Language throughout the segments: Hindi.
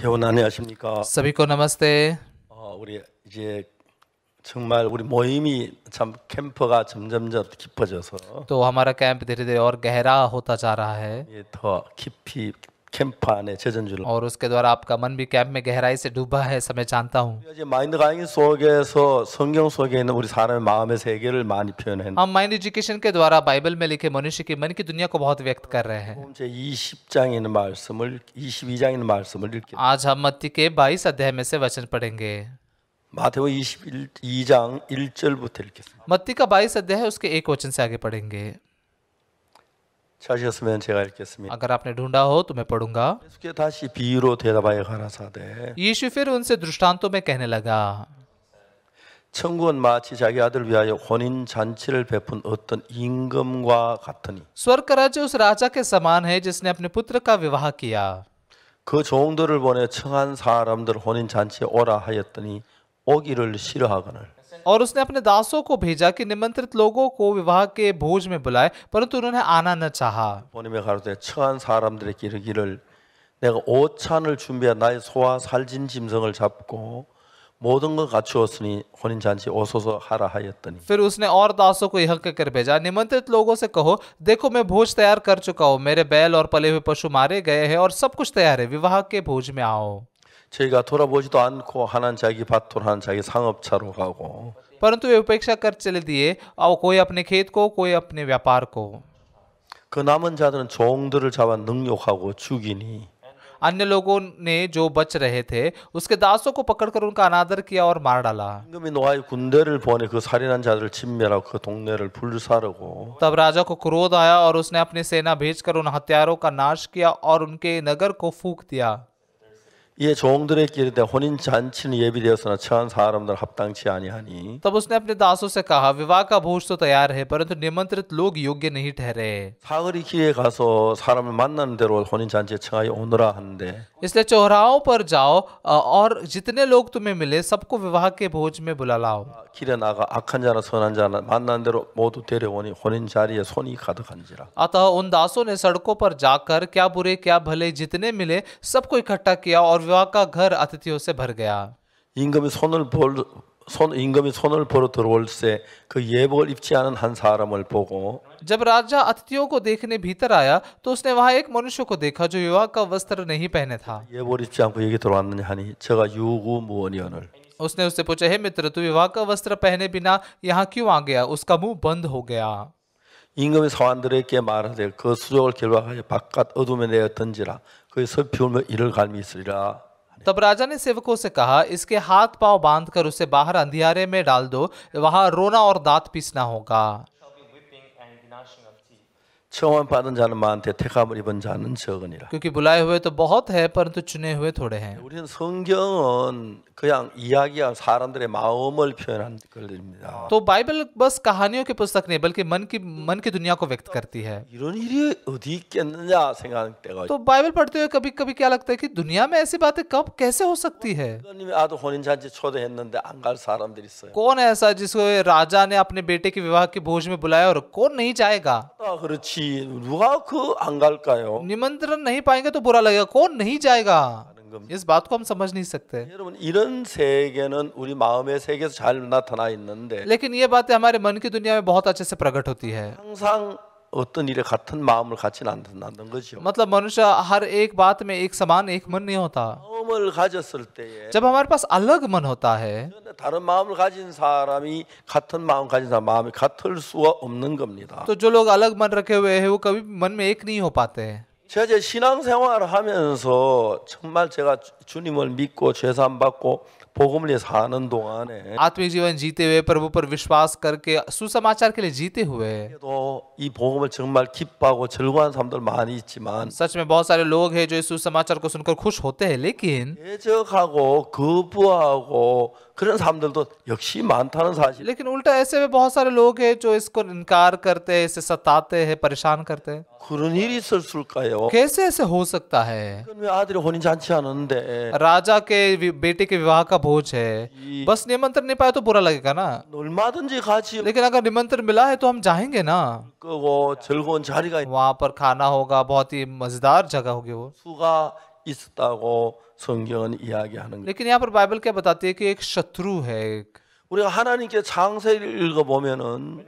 회원 안녕하십니까? 서비코 나마스테. 어, 우리 이제 정말 우리 모임이 참 캠퍼가 점점점 깊어져서 또 हमारा कैंप धीरे-धीरे और गहरा होता जा रहा है. 예, 더 깊이 और उसके द्वारा आपका मन भी कैंप में गहराई से डूबा है समय जानता हूँ हम माइंड एजुकेशन के द्वारा बाइबल में लिखे मनुष्य की मन की दुनिया को बहुत व्यक्त कर रहे हैं आज हम मत्ती के बाईस अध्याय में से वचन पढ़ेंगे 마태복음 21장 1절부터 읽겠습니다. मत्ती का 22 अध्याय उसके एक वचन से आगे पढ़ेंगे 차셨으면 제가 읽겠습니다. अगर आपने ढूंढा हो तो मैं पढ़ूंगा. इसके 다시 비유로 대답하여 가라사대. यीशु फिर उनसे दृष्टांतों में कहने लगा. 천국은 마치 자기 아들 위하여 혼인 잔치를 베푼 어떤 임금과 같으니. स्वर्ग का राज्य उस राजा के समान है जिसने अपने पुत्र का विवाह किया. 그 종들을 보내 청한 사람들 혼인 잔치에 오라 하였더니 오기를 싫어하거늘. और उसने अपने दासों को भेजा कि निमंत्रित लोगों को विवाह के भोज में बुलाए परंतु उन्होंने आना न चाहा फिर उसने और दासों को यह कहकर भेजा निमंत्रित लोगों से कहो देखो मैं भोज तैयार कर चुका हूँ मेरे बैल और पले हुए पशु मारे गए हैं और सब कुछ तैयार है विवाह के भोज में आओ 저희가 돌아보지도 않고 하나는 자기 밭으로 하나는 자기 상업차로 가고 परंतु वे उपेक्षा कर चले दिए और कोई अपने खेत को कोई अपने व्यापार को 그 남은 자들은 종들을 잡아 능욕하고 죽이니 अन्य लोगों ने जो बच रहे थे उसके दासों को पकड़कर उनका अनादर किया और मार डाला तब राजा को क्रोध आया और उसने अपनी सेना भेजकर उन हथियारों का नाश किया और उनके नगर को फूक दिया ये 종들의 길에 혼인 잔치는 예비되었으나 처한 사람들 합당치 아니하니 तब उसने अपने दासों से कहा विवाह का भोज तो तैयार है परंतु निमंत्रित लोग योग्य नहीं ठहरे 사거리 길에 가서 사람을 देरो होनिन 혼인 잔치에 청하여 오너라 इसलिए चौराहों पर जाओ और जितने लोग तुम्हें मिले सबको विवाह के भोज में बुला लाओ 길에 나가 악한 자나 선한 자나 만난 대로 모두 데려오니 सोनी 자리에 अतः उन दासों ने सड़कों पर जाकर क्या बुरे क्या भले जितने मिले सबको इकट्ठा किया और विवाह का घर अतिथियों से भर गया जब राजा अतिथियों को देखने भीतर आया तो उसने वहां एक मनुष्य को देखा जो युवा का वस्त्र नहीं पहने था 예복을 입지 않고 उसने उससे पूछा हे मित्र तू विवाह का वस्त्र पहने बिना यहाँ क्यों आ गया उसका मुंह बंद हो गया 임금의 사환들에게 말하되 그 수족을 결박하여 바깥 어둠에 내어 던지라 거기서 비울며 이를 갈미 있으리라 तब राजा ने सेवकों से कहा इसके हाथ पांव बांधकर उसे बाहर अंधियारे में डाल दो वहां रोना और दांत पीसना होगा 청함 받은 자는 많대 택함을 입은 자는 적으니라. क्योंकि बुलाए हुए तो बहुत है परंतु चुने हुए थोड़े हैं. 우리는 성경은 그냥 이야기와 사람들의 마음을 표현한 글입니다. तो बाइबल बस कहानियों की पुस्तक नहीं बल्कि मन की मन की दुनिया को व्यक्त करती है. 이런 일이 어디 있겠느냐 생각할 때가. तो बाइबल पढ़ते हुए कभी-कभी क्या लगता है कि दुनिया में ऐसी बातें कब कैसे हो सकती है? 아도 초대했는데 사람들 있어요. कौन ऐसा जिसको राजा ने अपने बेटे के विवाह के भोज में बुलाया और कौन नहीं जाएगा? 아 그렇지. 누가 그 갈까요? निमंत्रण नहीं पाएंगे तो बुरा लगेगा कौन नहीं जाएगा इस बात को हम समझ नहीं सकते 이런 세계는 우리 마음의 세계에서 잘 나타나 있는데 लेकिन ये बातें हमारे मन की दुनिया में बहुत अच्छे से प्रकट होती है 항상 어떤 일에 같은 마음을 않는다는 거죠. मतलब मनुष्य हर एक बात में एक समान एक मन नहीं होता. 마음을 가졌을 때에 जब हमारे पास अलग मन होता है 다른 마음을 가진 사람이 같은 마음 가진 사람 마음이 같을 수가 없는 겁니다. तो 제신앙생활 하면서 정말 제가 주님을 믿고 죄사함 받고 복음을 위해 사는 동안에 आत्मिक जीवन जीते हुए प्रभु पर व ि श ् व 이 복음을 정말 기뻐하고 즐거워 사람들 많이 있지만 सच में बहुत सारे लोग हैं जो इस 적하고 거부하고 그런 사람들도 역시 많다는 사실. लेकिन उल्टा ऐसे भी बहुत सारे लोग हैं जो इसको इनकार करते हैं इसे सताते हैं परेशान करते हैं 그런 일이 있을 कैसे ऐसे हो सकता है 아들이 혼인 잔치 하는데 राजा के बेटे के विवाह का भोज है बस निमंत्रण नहीं पाया तो बुरा लगेगा ना 얼마든지 같이 लेकिन अगर निमंत्रण मिला है तो हम जाएंगे ना 그거 즐거운 자리가 वहाँ पर खाना होगा बहुत ही मजेदार जगह होगी वो 수가 성경은 이야기하는 거예요. लेकिन यहाँ पर बाइबल क्या बताती है कि एक शत्रु है एक 우리가 하나님께 창세를 읽어 보면은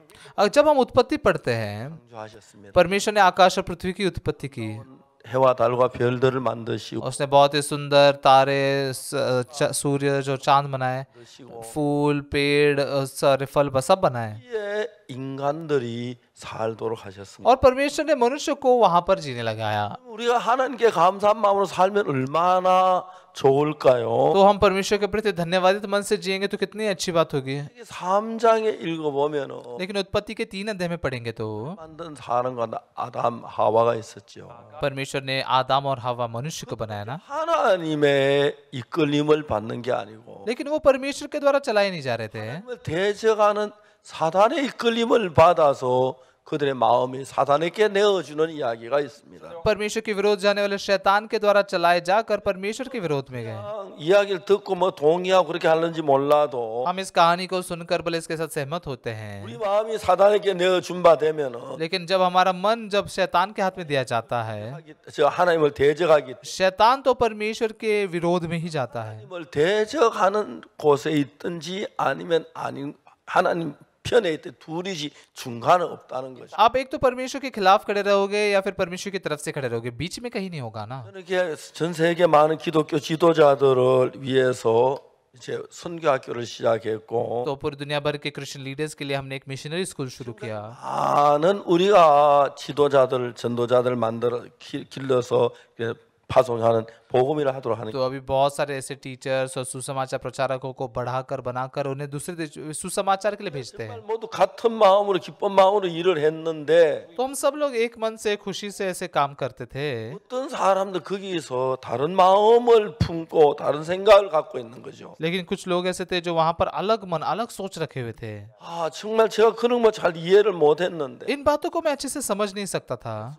जब हम उत्पत्ति पढ़ते हैं परमेश्वर ने आकाश और पृथ्वी की उत्पत्ति की 해와 달과 별들을 만드시고 उसने बहुत ही सुंदर तारे सूर्य जो चांद बनाए फूल पेड़ सारे फल सब बनाए 인간들이 살도록 하셨습니다. और परमेश्वर ने मनुष्य को वहां पर जीने लगाया। 우리가 하나님께 감사한 마음으로 살면 얼마나 좋을까요? तो हम परमेश्वर के प्रति धन्यवादित मन से जिएंगे तो कितनी अच्छी बात होगी। 3장에 읽어 보면 लेकिन उत्पत्ति के 3 अध्याय में पढ़ेंगे तो 만든 사람 아담 하와가 있었죠. परमेश्वर ने आदम और हवा मनुष्य को बनाया ना? 하나님의 이끌림을 받는 게 아니고 लेकिन वो परमेश्वर के द्वारा चलाए नहीं जा रहे थे। 대적하는 사단의 이끌림을 받아서 그들의 마음이 사단에게 내어주는 이야기가 있습니다. परमेश्वर के विरोध जाने वाले शैतान के द्वारा 이야기를 듣고 뭐 동의하고 그렇게 하는지 몰라도 우리 마음이 사단에게 내어준 바 되면 लेकिन जब हमारा मन जब शैतान के हाथ में दिया जाता है 하나님을 대적하기 तो परमेश्वर के विरोध में ही जाता है. 하나님을 대적하는 곳에 있든지 아니면 아닌 하나님 편에 있대 둘이지 중간에 없다는 거죠. आप एक तो परमेश्वर के खिलाफ खड़े रहोगे या फिर परमेश्वर की तरफ से खड़े रहोगे बीच में कहीं नहीं होगा ना 저는 전 세계 많은 기독교 지도자들을 위해서 이제 선교학교를 시작했고 तो पूरी दुनिया भर के क्रिश्चियन लीडर्स के लिए हमने एक मिशनरी स्कूल शुरू किया 많은 우리가 지도자들 전도자들 만들어 길러서 파송하는 होगोमिरा हाथ रोहाने तो अभी बहुत सारे ऐसे टीचर्स और सुसमाचार प्रचारकों को बढ़ाकर बनाकर उन्हें दूसरे सुसमाचार के लिए भेजते हैं तो हम सब लोग एक मन से खुशी से ऐसे काम करते थे लेकिन कुछ लोग ऐसे थे जो वहाँ पर अलग मन अलग सोच रखे हुए थे इन बातों को मैं अच्छे से समझ नहीं सकता था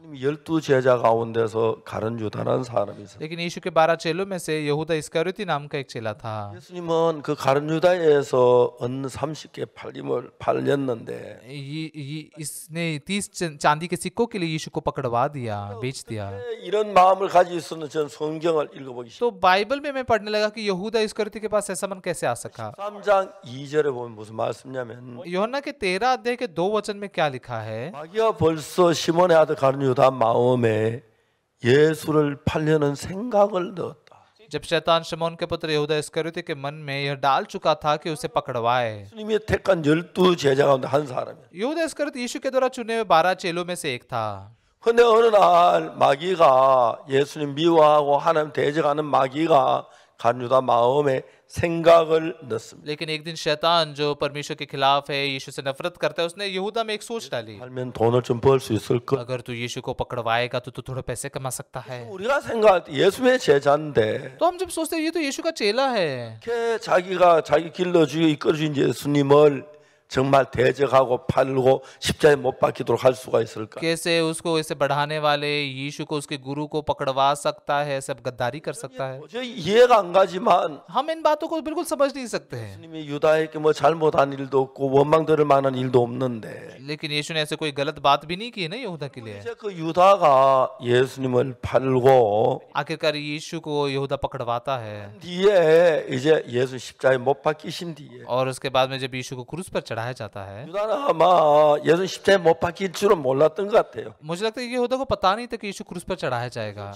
लेकिन यीशु के बारह चेलों में से यहूदा इस्करुति नाम का एक चेला था इसने तीस चांदी के सिक्कों के लिए यीशु को पकड़वा दिया बेच दिया तो बाइबल में मैं पढ़ने लगा की यहूदा इस्करुति के पास ऐसा मन कैसे आ सका योहना के तेरह अध्याय के दो वचन में क्या लिखा है 벌써 시몬의 예수를 팔려는 생각을 넣었다. जब शैतान शमौन के पुत्र यहूदा इस्करियोती के मन में यह डाल चुका था कि उसे पकड़वाए यहूदा इस्करियोत यीशु के द्वारा चुने हुए बारह चेलों में से एक था 근데 어느 날 마귀가 예수님 미워하고 하나님 대적하는 마귀가 간유다 마음에 लेकिन एक दिन शैतान जो परमेश्वर के खिलाफ है यीशु से नफरत करता है उसने यहूदा में एक सोच डाली अगर तू यीशु को पकड़वाएगा तो तू थोड़े पैसे कमा सकता है तो हम जब सोचते हैं ये तो यीशु का चेला है 정말 대적하고 팔고 십자에 못 박히도록 할 수가 있을까? 그래서 उसको इसे बढ़ाने वाले यीशु को उसके गुरु को पकड़वा सकता है सब गद्दारी कर सकता है मुझे 이해가 안 हम इन बातों को बिल्कुल समझ नहीं सकते हैं 예수님이 유다에게 뭐 잘못한 일도 없고 원망들을 만한 일도 없는데 लेकिन यीशु ने ऐसे कोई गलत बात भी नहीं की ना यहूदा के लिए 이제 그 유다가 예수님을 फलगो आखिरकार यीशु को यहूदा पकड़वाता है 뒤에 이제 예수 십자에 못 박히신 뒤에 और उसके बाद में जब यीशु को क्रूस पर चढ़ा पढ़ाया जाता है मुझे लगता है यहूदा को पता नहीं था कि यीशु क्रूस पर चढ़ाया जाएगा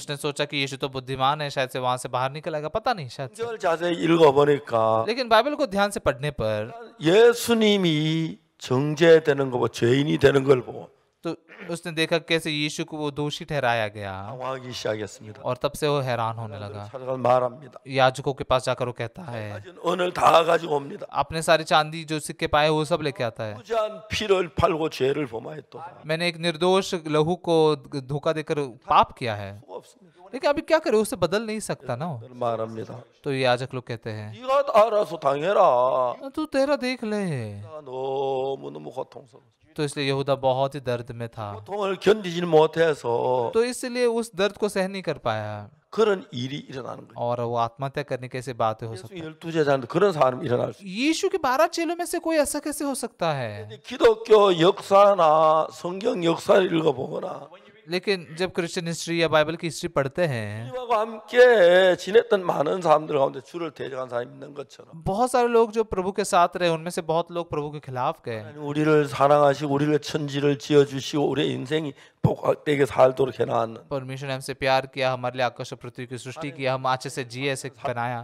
उसने सोचा कि यीशु तो बुद्धिमान है शायद से वहाँ से बाहर निकल आएगा पता नहीं शायद लेकिन बाइबल को ध्यान से पढ़ने पर 예수님이 정죄되는 거, 죄인이 되는 걸 보고 उसने देखा कैसे यीशु को वो दोषी ठहराया गया और तब से वो हैरान होने लगा याजकों के पास जाकर वो कहता है अपने सारी चांदी जो सिक्के पाए वो सब लेके आता है मैंने एक निर्दोष लहू को धोखा देकर पाप किया है लेकिन अभी क्या करे उसे बदल नहीं सकता ना तो ये याजक लोग कहते हैं हाँ, तू तेरा देख ले तो इसलिए यहूदा बहुत ही दर्द में था तो इसलिए उस दर्द को सह नहीं कर पाया और वो आत्महत्या करने कैसे बातें हो सकती है? यीशु के बारह चेलों में से कोई ऐसा कैसे हो सकता है? लेकिन जब क्रिश्चियन हिस्ट्री या बाइबल की हिस्ट्री पढ़ते हैं बहुत सारे लोग जो प्रभु के साथ रहे उनमें से बहुत लोग प्रभु के खिलाफ गए परमेश्वर ने हमसे प्यार किया हमारे लिए आकाश पृथ्वी की सृष्टि किया हम अच्छे से जिए ऐसे बनाया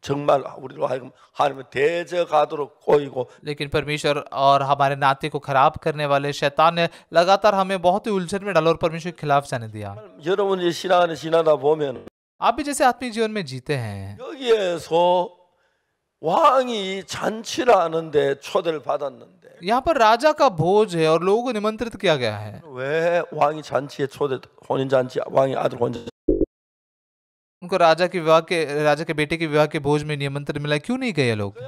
정말 우리로 하여금 하나님을 대적하도록 꼬이고 लेकिन परमेश्वर और हमारे नाते को खराब करने वाले शैतान ने लगातार हमें बहुत ही उलझन में डाला और परमेश्वर के खिलाफ जाने दिया 여러분이 신앙 안에 지나다 보면 आप भी जैसे आत्मिक जीवन में जीते हैं 여기에서 왕이 잔치를 하는데 초대를 받았는데 यहाँ पर राजा का भोज है और लोगों को निमंत्रित किया गया है वे 왕이 잔치에 초대 혼인 잔치 왕이 아들 혼인 उनको राजा के विवाह के राजा के बेटे के विवाह के बोझ में निमंत्रण मिला क्यों नहीं गए लोग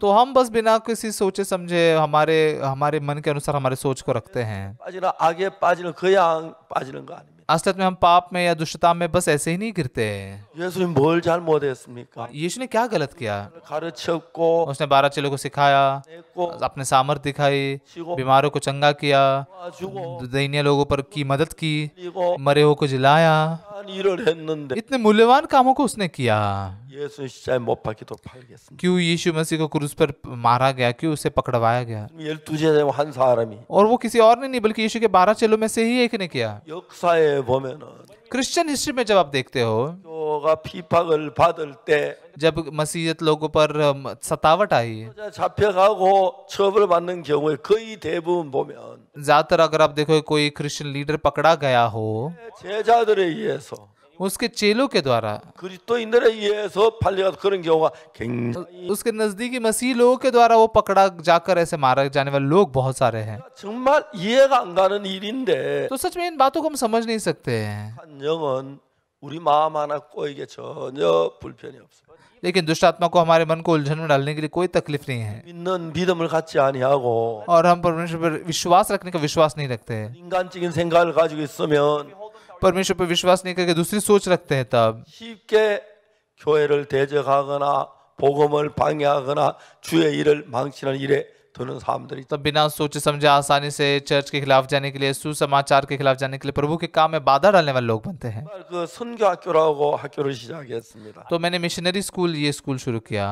तो हम बस बिना किसी सोचे समझे हमारे हमारे मन के अनुसार हमारे सोच को रखते हैं असलत में हम पाप में या दुष्टता में बस ऐसे ही नहीं गिरते यीशु ने क्या गलत किया उसने बारह चेलों को सिखाया अपने सामर्थ दिखाई बीमारों को चंगा किया दयनीय लोगों पर की मदद की मरे को जिलाया इतने मूल्यवान कामों को उसने किया 예수 십자에 못 박히도록 팔겠습니다. 그 예수 मसीह को क्रूस पर मारा गया क्यों उसे पकड़वाया गया? 열두 제자의 한 사람이 और वो किसी और ने नहीं बल्कि यीशु के 12 चेलों में से ही एक ने किया। 역사에 보면은 क्रिश्चियन हिस्ट्री में जब आप देखते हो 교가 핍박을 받을 때 जब मसीहत लोगों पर सतावट आई 잡혀가고 처벌받는 경우에 거의 대부분 보면 ज्यादातर अगर आप देखो कोई क्रिश्चियन लीडर पकड़ा गया हो उसके चेलों के द्वारा उसके नजदीकी मसीह लोगों के द्वारा वो पकड़ा जाकर ऐसे मारे जाने वाले लोग बहुत सारे हैं तो सच में इन बातों को हम समझ नहीं सकते हैं लेकिन दुष्ट आत्मा को हमारे मन को उलझन में डालने के लिए कोई तकलीफ नहीं है और हम परमेश्वर पर विश्वास रखने का विश्वास नहीं रखते हैं परमेश्वर पर विश्वास नहीं करके दूसरी सोच रखते हैं तब 쉽게 교회를 대적하거나 복음을 방해하거나 주의 일을 망치는 일에 तब बिना सोचे समझे आसानी से चर्च के खिलाफ जाने के लिए सुसमाचार के खिलाफ जाने के लिए प्रभु के काम में बाधा डालने वाले लोग बनते हैं तो मैंने मिशनरी स्कूल ये स्कूल शुरू किया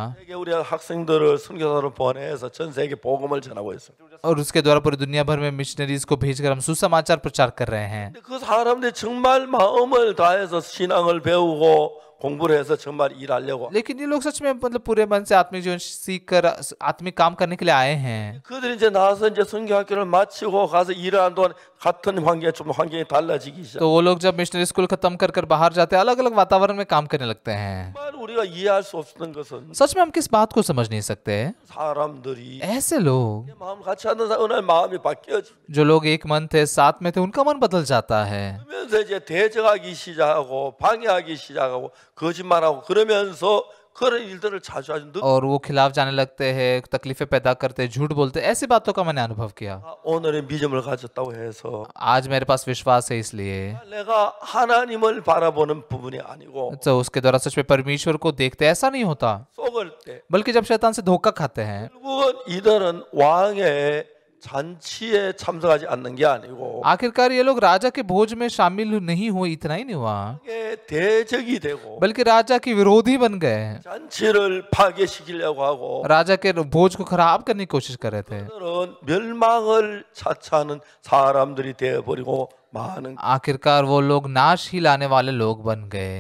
और उसके द्वारा पूरी दुनिया भर में मिशनरीज को भेजकर हम सुसमाचार प्रचार कर रहे हैं लेकिन ये लोग सच में मतलब पूरे मन से आत्मिक जीवन सीख कर आत्मिक काम करने के लिए आए हैं तो वो लोग जब मिशनरी स्कूल खत्म कर कर बाहर जाते हैं अलग अलग वातावरण में काम करने लगते हैं सच में हम किस बात को समझ नहीं सकते ऐसे लोग जो लोग एक मन थे साथ में थे उनका मन बदल जाता है 거짓말하고 그러면서 그런 일들을 자주 하죠. और वो खिलाफ जाने लगते हैं तकलीफें पैदा करते हैं झूठ बोलते हैं ऐसी बातों का मैंने अनुभव किया 아, हाँ, 오늘의 믿음을 가졌다고 해서 आज मेरे पास विश्वास है इसलिए 내가 하나님을 바라보는 부분이 아니고 तो उसके द्वारा सच में परमेश्वर को देखते ऐसा नहीं होता 속을 때 बल्कि जब शैतान से धोखा खाते हैं 결국은 이들은 왕의 잔치에 참석하지 않는 게 아니고 आखिरकार ये लोग राजा के भोज में शामिल नहीं हुए इतना ही नहीं हुआ 대적이 되고 बल्कि राजा के विरोधी बन गए 잔치를 파괴시키려고 하고 राजा के भोज को खराब करने की कोशिश कर रहे थे 그들은 멸망을 차치하는 사람들이 되어 버리고 आखिरकार वो लोग नाश ही लाने वाले लोग बन गए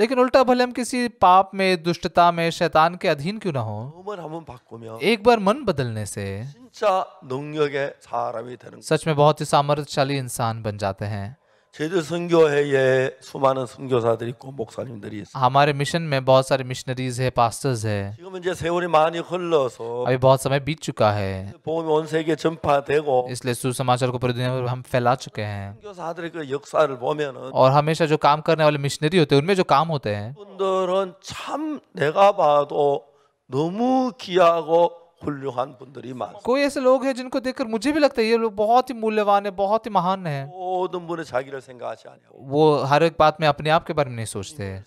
लेकिन उल्टा भले हम किसी पाप में दुष्टता में शैतान के अधीन क्यों ना हो एक बार मन बदलने से सच में बहुत ही सामर्थ्यशाली इंसान बन जाते हैं 제주 선교회에 수많은 선교사들이 있고 목사님들이 있어요. हमारे मिशन में बहुत सारे मिशनरीज है पास्टर्स है 지금 이제 세월이 많이 흘러서 अभी बहुत समय बीत चुका है 복음이 온 세계 전파되고 इसलिए सुसमाचार को पूरी दुनिया में हम फैला चुके हैं 선교사들의 그 역사를 보면은 और हमेशा जो काम करने वाले मिशनरी होते हैं उनमें जो काम होते हैं 분들은 참 내가 봐도 너무 귀하고 훌륭한 बुंदरी 많. कोई ऐसे लोग हैं जिनको देखकर मुझे भी लगता है ये लोग बहुत ही मूल्यवान है बहुत ही महान है. तुम 분의 छागिर सिंह आचार्य वो हर एक बात में अपने आप के बारे में नहीं सोचते है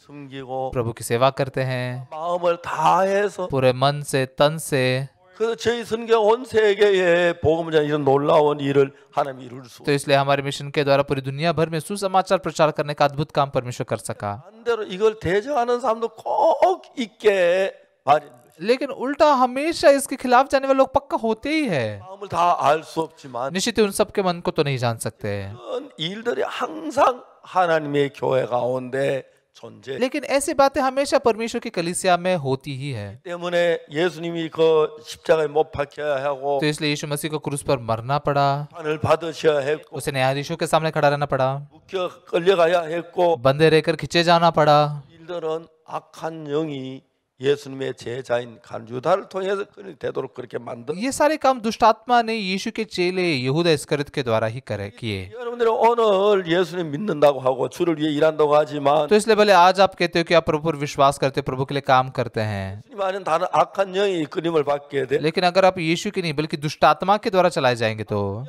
प्रभु की सेवा करते हैं. पूरे मन से तन से तो इसलिए हमारे मिशन के द्वारा पूरी दुनिया भर में सुसमाचार प्रचार करने का अद्भुत काम परमेश्वर कर सका. लेकिन उल्टा हमेशा इसके खिलाफ जाने वाले लोग पक्का होते ही है निश्चित उन सबके मन को तो नहीं जान सकते लेकिन ऐसी बातें हमेशा परमेश्वर की कलिसिया में होती ही है तो इसलिए यीशु मसीह को क्रूस पर मरना पड़ा उसे न्यायाधीशों के सामने खड़ा रहना पड़ा बंदे रहकर खींचे जाना पड़ा ये सारे काम दुष्टात्मा ने यीशु के चेले यहूदा इस्करित के द्वारा ही करे किए तो इसलिए भले आज आप कहते हो कि आप प्रभु पर विश्वास करते प्रभु के लिए काम करते हैं लेकिन अगर आप यीशु के नहीं बल्कि दुष्टात्मा के द्वारा चलाए जाएंगे तो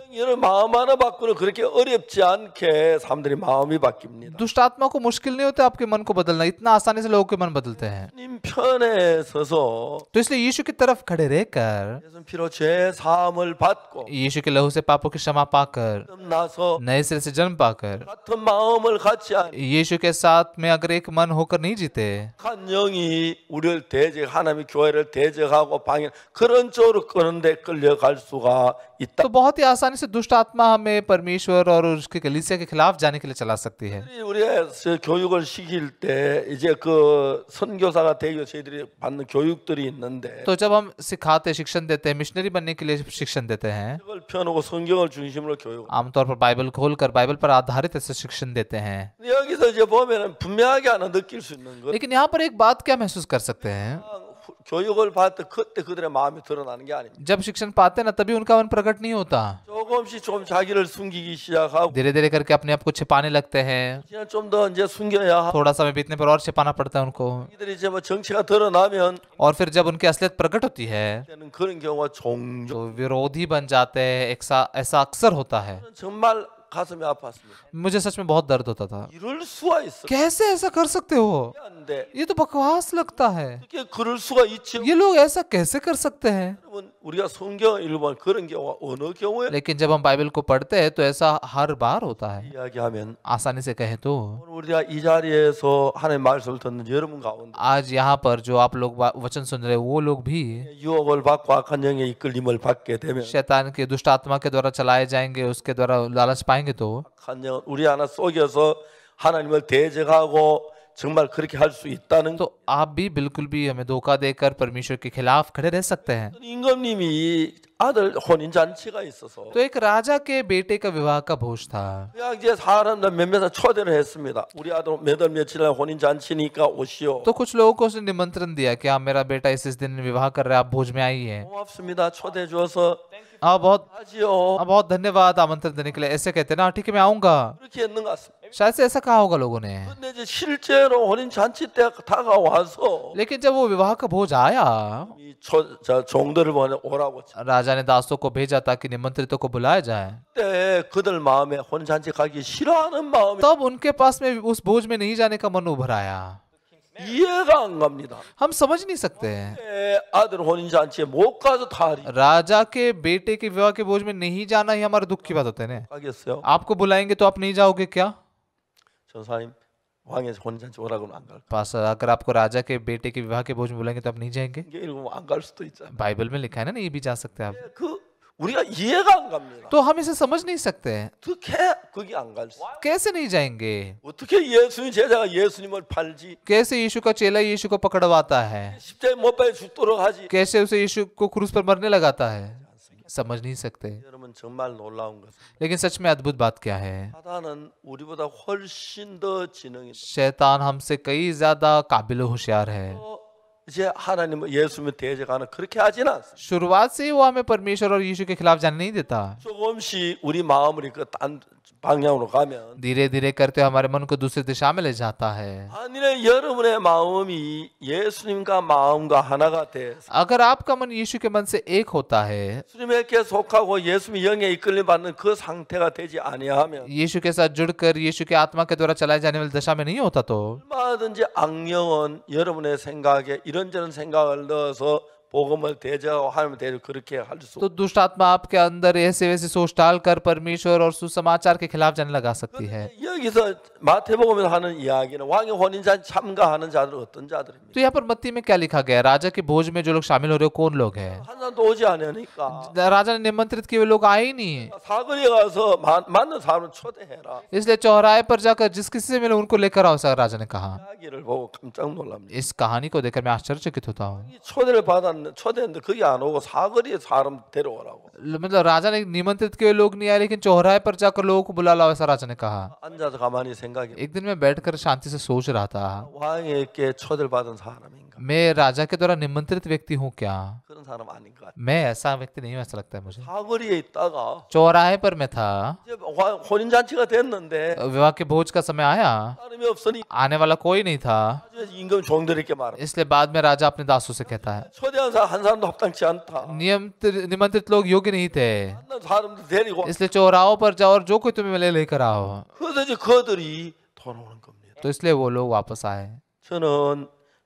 दुष्टात्मा को मुश्किल नहीं होता आपके मन को बदलना इतना आसानी से लोगों के मन बदलते हैं 발전에 서서 तो इसलिए यीशु की तरफ खड़े रहकर फिर 죄 사함을 받고 यीशु के लहू से पापों की क्षमा पाकर 나서 नए सिरे से जन्म पाकर 같은 마음을 같이 यीशु के साथ में अगर एक मन होकर नहीं जीते 한 영이 우리를 대적 하나님이 교회를 대적하고 방해 그런 쪽으로 끄는데 끌려갈 수가 इतना तो बहुत ही आसानी से दुष्ट आत्मा हमें परमेश्वर और उसके कलीसिया के खिलाफ जाने के लिए चला सकती है तो जब हम सिखाते शिक्षण देते हैं मिशनरी बनने के लिए शिक्षण देते हैं आमतौर पर बाइबल खोल कर बाइबल पर आधारित ऐसे शिक्षण देते हैं लेकिन यहाँ पर एक बात क्या महसूस कर सकते हैं 교육을 받을 때 그때 그들의 마음이 드러나는 게 아닙니다. जब शिक्षण पाते ना तभी उनका मन प्रकट नहीं होता 조금씩 조금 자기를 숨기기 시작하고 धीरे धीरे करके अपने आप को छिपाने लगते हैं 좀더 이제 숨겨야 थोड़ा समय बीतने पर और छिपाना पड़ता है उनको 이들이 이제 뭐 정체가 드러나면 और फिर जब उनकी असलियत प्रकट होती है 그런 경우가 종종 तो विरोधी बन जाते हैं ऐसा ऐसा अक्सर होता है 정말 가슴이 아팠습니다. मुझे सच में बहुत दर्द होता था 이럴 수가 있어. कैसे ऐसा कर सकते हो ये तो बकवास लगता है 그럴 수가 있지? ये लोग ऐसा कैसे कर सकते हैं 여러분 लेकिन जब हम बाइबल को पढ़ते हैं तो ऐसा हर बार होता है आसानी से कहें तो आज यहाँ पर जो आप लोग वचन सुन रहे वो लोग भी शैतान के दुष्ट आत्मा के द्वारा चलाए जाएंगे उसके द्वारा लालच पाएंगे तो 하나님을 대적하고 정말 그렇게 할수 있다는 또 아비 भी बिल्कुल भी हमें धोखा देकर परमेश्वर के खिलाफ खड़े रह सकते हैं 임금님이 아들 혼인 잔치가 있어서 तो एक राजा के बेटे का विवाह का भोज था 이제 사람들 몇몇 초대를 했습니다. 우리 아들 몇월 며칠 날 혼인 잔치니까 오시오. तो कुछ लोगों को उसने निमंत्रण दिया कि आप मेरा बेटा इस इस दिन विवाह कर रहे हैं आप भोज में आइए. 고맙습니다. 초대해 주셔서 आप हाँ, बहुत आप हाँ, बहुत धन्यवाद आमंत्रण देने के लिए ऐसे कहते ना ठीक है मैं आऊंगा शायद से ऐसा कहा होगा लोगों ने लेकिन जब वो विवाह का भोज आया राजा ने दासों को भेजा ताकि निमंत्रितों को बुलाया जाए तब उनके पास में उस भोज में नहीं जाने का मन उभराया 이해가 안 갑니다. हम समझ नहीं सकते हैं 아들 혼인 잔치에 못 가서 다리 राजा के बेटे के विवाह के बोझ में नहीं जाना ही हमारा दुख की बात होता है ना 가겠어요? आपको बुलाएंगे तो आप नहीं जाओगे क्या 전사님 왕의 혼인 잔치 오라고는 안 갈. पास अगर आपको राजा के बेटे के विवाह के बोझ में बुलाएंगे तो आप नहीं जाएंगे? 이거 안갈 수도 있잖아. बाइबल में लिखा है ना ये भी जा सकते हैं आप. 우리가 이해가 안 갑니다. तो हम इसे समझ नहीं सकते हैं 어떻게 거기 안 수? कैसे नहीं जाएंगे 어떻게 예수님 제자가 예수님을 팔지? कैसे यीशु का चेला यीशु को पकड़वाता है 십자에 못 박혀 죽도록 하지? कैसे उसे यीशु को क्रूस पर मरने लगाता है समझ नहीं सकते 정말 놀라운 것. लेकिन सच में अद्भुत बात क्या है? 사단은 우리보다 훨씬 더 지능이. शैतान हमसे कई ज्यादा काबिल होशियार है. शुरुआत से ही वो हमें परमेश्वर और यीशु के खिलाफ जाने नहीं देता. धीरे-धीरे करते हमारे मन को दूसरे दिशा में ले जाता है. अगर आपका मन यीशु के मन से एक होता है. 예수님에게 속하고 예수님 영에 यीशु के साथ जुड़कर यीशु के आत्मा के द्वारा चलाए जाने वाली दशा में नहीं होता तो 이런저런 생각을 넣어서 तो दुष्ट आत्मा आपके अंदर ऐसे वैसे सोच डाल कर परमेश्वर और सुसमाचार के खिलाफ जाने लगा सकती है. तो, तो यहाँ पर मत्ती में क्या लिखा गया राजा के भोज में जो लोग शामिल हो रहे हो कौन लोग है तो राजा ने निमंत्रित किए लोग आए ही नहीं है. तो इसलिए चौराहे पर जाकर जिस किसी से मिले उनको लेकर आओ राजा ने कहा. इस कहानी को देखकर मैं आश्चर्यचकित होता हूँ. मान 초대했는데 거기 안 오고 사거리에 사람 데려오라고. मतलब राजा ने निमंत्रित लोग नहीं आए लेकिन चौराहे पर जाकर लोगों को बुला लाओ ऐसा राजा ने कहा. 앉아서 가만히 생각해. एक दिन मैं बैठकर शांति से सोच रहा था. 왕에게 बादन 사람인가? मैं राजा के द्वारा निमंत्रित व्यक्ति हूँ क्या मैं ऐसा व्यक्ति नहीं हूँ ऐसा लगता है मुझे चौराहे पर मैं था विवाह के भोज का समय आया आने वाला कोई नहीं था इसलिए बाद में राजा अपने दासों से कहता है निमंत्रित लोग योग्य नहीं थे इसलिए चौराहों पर जाओ और जो कोई तुम्हें मिले लेकर आओ तो इसलिए वो लोग वापस आए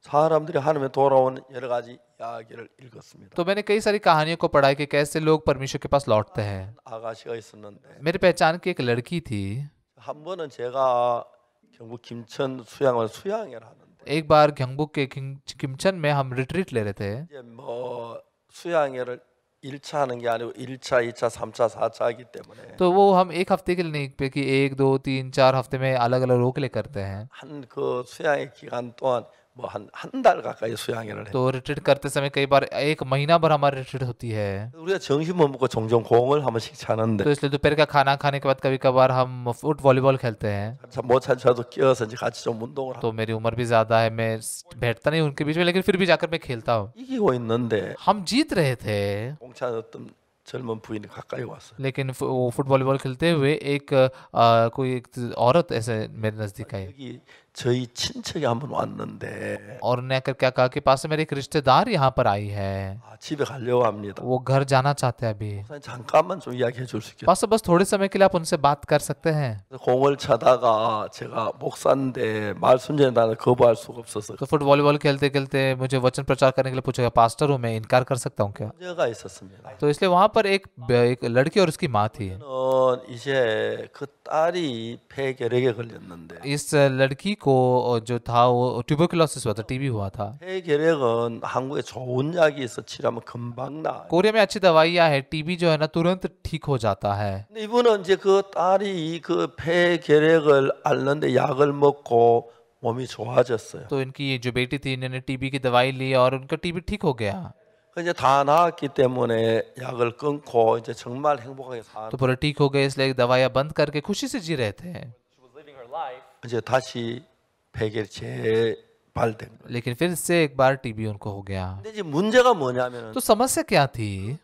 사람들이 하나님에 돌아온 여러 가지 이야기를 읽었습니다. तो मैंने कई सारी कहानियों को पढ़ा कि कैसे लोग परमेश्वर के पास लौटते हैं। 아가씨가 있었는데 मेरे पहचान की एक लड़की थी। 한 번은 제가 경북 김천 수양을 수양회를 하는데 एक बार गंगबुक के किमचन में हम रिट्रीट ले रहे थे। 뭐 수양회를 1차 하는 게 아니고 1차, 2차, 3차, 4차 하기 때문에 तो वो हम एक हफ्ते के लिए नहीं पे कि एक दो तीन चार हफ्ते में अलग अलग रोक ले करते हैं 한그 그 수양회 기간 동안 한한또 리트릿 먹고 종종 공을 한 번씩 차는데. तो 끼어서 이제 같이 좀 운동을. मेरी उम्र भी ज्यादा है मैं बैठता नहीं उनके बीच में लेकिन फिर भी जाकर मैं खेलता हूँ. 있는데. हम जीत रहे थे. 젊은 부인이 가까이 लेकिन फुटबॉल खेलते हुए एक कोई औरत ऐसे मेरे नजदीक आई. अच्छा, 저희 친척이 한번 왔는데 और उन्होंने आकर क्या कहा कि पास में मेरे रिश्तेदार यहाँ पर आई है 아, 집에 가려고 합니다. वो घर जाना चाहते हैं अभी 잠깐만 좀 이야기해 줄수 있겠어요? पास बस थोड़े समय के लिए आप उनसे बात कर सकते हैं 공을 차다가 제가 목사인데 말씀 전에 나는 거부할 수가 없어서 그 फुट वॉलीबॉल खेलते खेलते मुझे वचन प्रचार करने के लिए पूछा पास्टर हूं मैं इंकार कर सकता हूं क्या 문제가 있었습니다. तो इसलिए वहां पर एक एक लड़की और उसकी मां थी 어, 이제 그 딸이 폐결핵에 걸렸는데 इस लड़की को जो था वो ट्यूबरकुलोसिस हुआ था टीबी हुआ था कोरिया में अच्छी दवाइयाँ है टीबी जो है ना तुरंत ठीक हो जाता है तो इनकी ये जो बेटी थी इन्होंने टीबी की दवाई ली और उनका टीबी ठीक हो गया तो पूरा ठीक हो गए इसलिए दवाइयाँ बंद करके खुशी से जी रहे थे. 이제 다시 लेकिन फिर से एक बार टीबी उनको हो गया तो समस्या क्या थी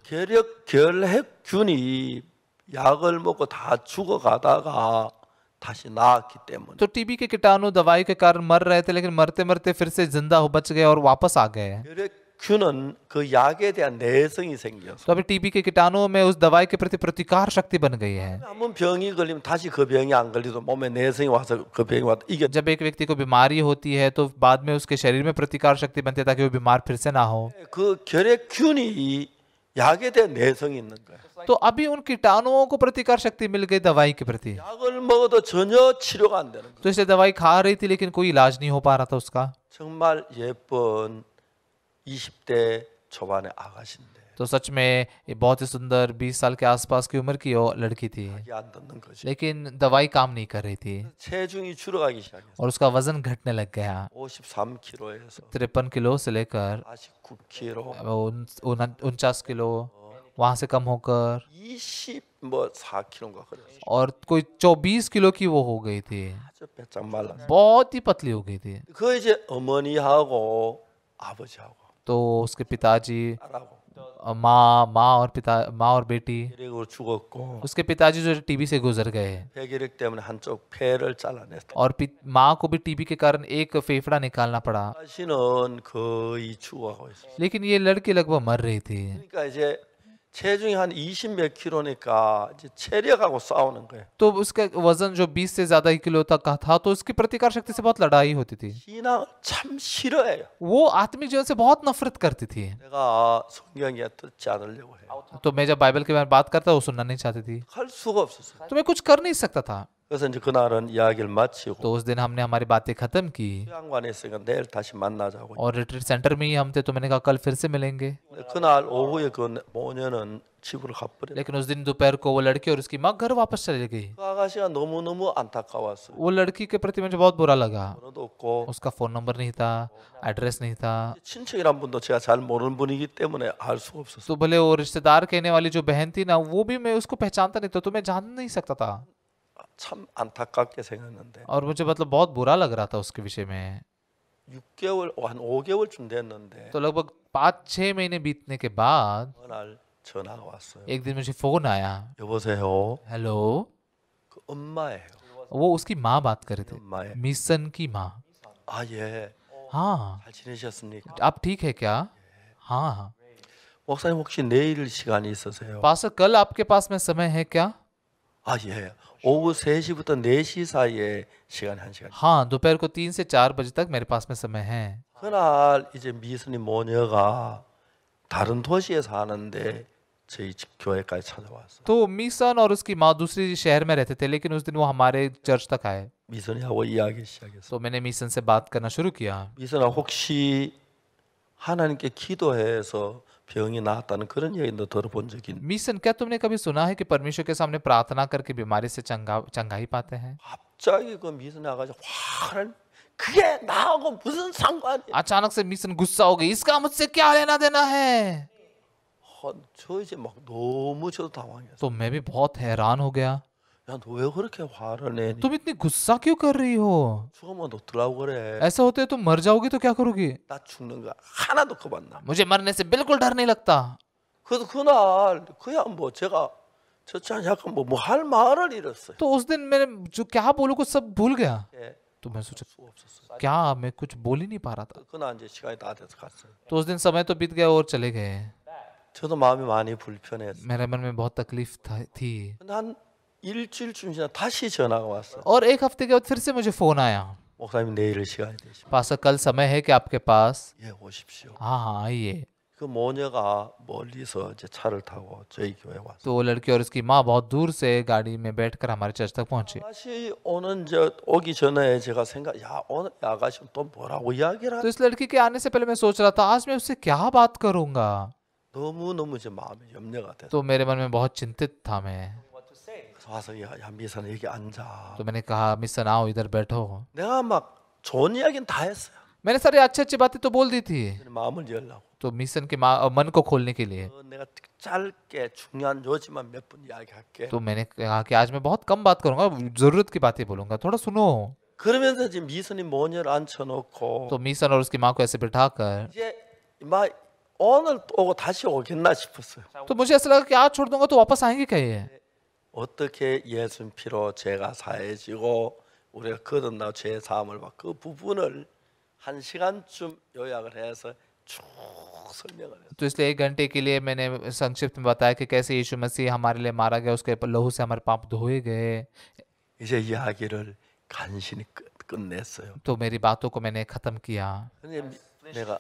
तो टीबी के कीटाणु दवाई के कारण मर रहे थे लेकिन मरते मरते फिर से जिंदा हो बच गए और वापस आ गए क्यूनन 큐는 यागे दे नेसंग ही सेंगियो तो अभी टीबी के कीटाणुओं में उस दवाई के प्रति प्रतिकार शक्ति बन गई है. हम 한번 병이 걸리면 다시 그 병이 안 걸리도 몸에 नेसंग 와서 그 병이 वा इगे जब एक व्यक्ति को बीमारी होती है तो बाद में उसके शरीर में प्रतिकार शक्ति बनती है ताकि वो बीमार फिर से ना हो. कु 결핵 क्यूनी यागे दे नेसंग 있는 거야. तो अभी उन कीटाणुओं को प्रतिकार शक्ति मिल गई दवाई के प्रति तो, तो इसे दवाई खा रही थी लेकिन कोई इलाज नहीं हो पा रहा था उसका. 정말 예쁜 20대 초반의 아가씨인데 तो सच में ये बहुत ही सुंदर 20 साल के आसपास की उम्र की वो लड़की थी लेकिन दवाई काम नहीं कर रही थी तो और उसका वजन घटने लग गया तिरपन किलो से लेकर उनचास किलो वहाँ से कम होकर और कोई 24 किलो की वो हो गई थी बहुत ही पतली हो गई थी तो उसके पिताजी माँ माँ और पिता माँ और बेटी उसके पिताजी जो टीबी से गुजर गए और माँ को भी टीबी के कारण एक फेफड़ा निकालना पड़ा लेकिन ये लड़की लगभग मर रही थी 체중이 한 20몇 킬로니까 이제 체력하고 싸우는 거예요. 또 उसके वजन जो 20 से ज्यादा किलो तक का था तो उसकी प्रतिकार शक्ति से बहुत लड़ाई होती थी. 신앙 참 싫어해요. वो आत्मिक जीवन से बहुत नफरत करती थी. 내가 성경이 듣지 않으려고 해. तो मैं जब बाइबल के बारे में बात करता वो सुनना नहीं चाहती थी. 할 수가 없었어요. तो मैं कुछ कर नहीं सकता था. 그래서 이제 그날은 이야기를 마치고 तो उस दिन हमने हमारी बातें खत्म की 내일 다시 만나자고 और रिट्रीट सेंटर में ही हम थे तो मैंने कहा कल फिर से मिलेंगे 그날 오후에 그 모녀는 집으로 लेकिन उस दिन दोपहर को वो लड़की और उसकी माँ घर वापस चली गई 그 아가씨가 너무너무 안타까웠어 वो लड़की के प्रति मुझे बहुत बुरा लगा 없고 उसका फोन नंबर नहीं था एड्रेस नहीं था 친척이란 분도 제가 잘 모르는 분이기 때문에 알 수가 없었어 तो भले वो रिश्तेदार कहने वाली जो बहन थी ना वो भी मैं उसको पहचानता नहीं था तो मैं जान नहीं सकता था 참 안타깝게 생각했는데. और मुझे मतलब बहुत बुरा लग रहा था उसके विषय में 6개월 한 5개월쯤 됐는데 또 लगभग 5-6 महीने बीतने के बाद 어느 날 전화가 왔어요. 1 दिन मुझे फोन आया 여보세요. 헬로. 그 엄마예요. वो उसकी माँ बात कर रही थी. थे की माँ 아 예. हाँ 잘 지내셨습니까? आप ठीक है क्या हाँ हाँ 목사님 혹시 내일 시간이 있으세요? पास कल आपके पास में समय है क्या 아 예. 오후 3시부터 4시 사이에 시간이 1시간. हाँ, दोपहर को 3 से 4 बजे तक मेरे पास में समय है. 그날 이제 미선이 모녀가 다른 도시에 사는데 저희 교회까지 찾아왔어. तो, तो मिसन और उसकी माँ दूसरे शहर में रहते थे लेकिन उस दिन वो हमारे चर्च तक आए. 미선이하고 이야기 시작했어. तो मैंने मिसन से बात करना शुरू किया. 미선아 혹시 하나님께 기도해서 병이 나았다는 그런 얘기도 들어본 적이 있는데 मिशन क्या तुमने कभी सुना है कि परमेश्वर के सामने प्रार्थना करके बीमारी से चंगा चंगाई पाते हैं 갑자기 그 미소 나가지고 화를 그게 나하고 무슨 상관이야 अचानक से मिशन गुस्सा हो गई इसका मुझसे क्या लेना देना है 어, 저 이제 막 너무 저도 당황했어 तो मैं भी बहुत हैरान हो गया तुम इतनी गुस्सा क्यों कर रही हो ऐसा होते तुम मर जाओगी तो क्या करोगी खाना दुख बनना मुझे मरने से बिल्कुल डर नहीं लगता खुद 그날 तो उस दिन मैंने जो क्या बोलू कुछ सब भूल गया तो मैं सोचा क्या मैं कुछ बोल ही नहीं पा रहा था तो उस दिन समय तो बीत गया और चले गए 저도 मेरे मन में बहुत तकलीफ था थी 일주일 쯤 지나 다시 전화가 왔어. और एक हफ्ते के बाद फिर से मुझे फोन आया 목사님 내일 시간이 되시. 봐서 कल समय है कि आपके पास 예, 오십시오. 아, हाँ, हाँ 그 모녀가 멀리서 이제 차를 타고 저희 교회 왔어. तो लड़की और उसकी मां बहुत दूर से गाड़ी में बैठकर हमारे चर्च तक पहुंची 다시 오는 저 오기 전에 제가 생각 야 오늘 이또 뭐라고 이야기를 तो 하... इस लड़की के आने से पहले मैं सोच रहा था आज मैं उससे क्या बात करूंगा 너무 너무 제 마음이 염려가 돼. 또 तो मेरे मन में बहुत चिंतित था मैं तो मैंने कहा मिसन आओ इधर बैठो मैंने सारी अच्छी अच्छी बातें तो बोल दी थी तो मिशन के मन को खोलने के लिए तो मैंने कहा कि आज मैं बहुत कम बात करूंगा जरूरत की बातें बोलूंगा थोड़ा सुनो तो मिशन और उसकी माँ को ऐसे बैठा कर तो मुझे ऐसा लगा कि आज छोड़ दूंगा तो वापस आएंगे कहे 어떻게 예수 피로 죄가 사해지고 우리가 거듭나 죄 사함을 받그 부분을 한 시간쯤 요약을 해서 쭉 तो इसलिए एक घंटे के लिए मैंने संक्षिप्त में बताया कि कैसे यीशु मसीह हमारे लिए मारा गया उसके लहू से हमारे पाप धोए गए 이제 이야기를 간신히 끝냈어요. तो मेरी बातों को मैंने खत्म किया 내가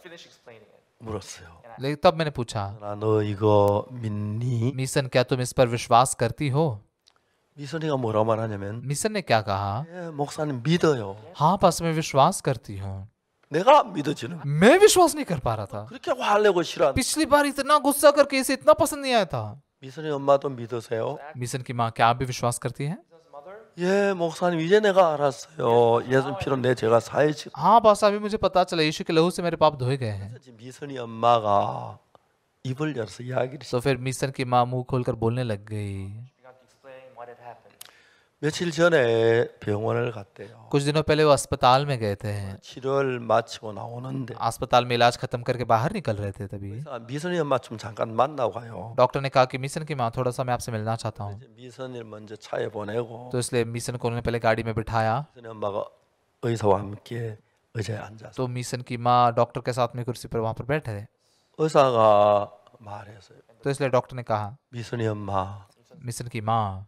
물었어요. लेकिन तब मैंने पूछा 너 이거 믿니? मिशन क्या तुम इस पर विश्वास करती हो? 미선이가 뭐라고 말하냐면 미선 ने क्या कहा? 목사님 믿어요. हाँ पास में विश्वास करती 내가 믿어지는 मैं विश्वास नहीं कर पा रहा था 그렇게 화내고 싫어 पिछली बार इतना गुस्सा करके इसे इतना पसंद नहीं आया था 미선이 엄마도 믿으세요? 미선 की माँ क्या भी विश्वास करती हैं? 예, 목사님 이제 내가 알았어요. 예수 피로 내 죄가 사해지. हाँ पास्टर अभी मुझे पता चला यीशु के लहू से मेरे पाप धोए गए हैं. 미선이 엄마가 입을 열어서 이야기를. तो फिर मिशन की माँ मुंह खोलकर बोलने लग गई. 며칠 전에 병원을 갔대요. कुछ दिनों पहले वो अस्पताल में गए थे हैं। 치료를 마치고 나오는데 अस्पताल में इलाज खत्म करके बाहर निकल रहे थे तभी 미선이 엄마 좀 잠깐 만나고 가요. डॉक्टर ने कहा कि मिशन की मां थोड़ा सा मैं आपसे मिलना चाहता हूं। 미선이 먼저 차에 보내고 तो इसलिए मिशन को उन्होंने पहले गाड़ी में बिठाया 미선이 엄마가 의사와 함께 의자에 앉아서 तो मिशन की मां डॉक्टर के साथ में कुर्सी पर वहां पर बैठे 의사가 말했어요. तो इसलिए डॉक्टर ने कहा 미선이 엄마 मिशन की माँ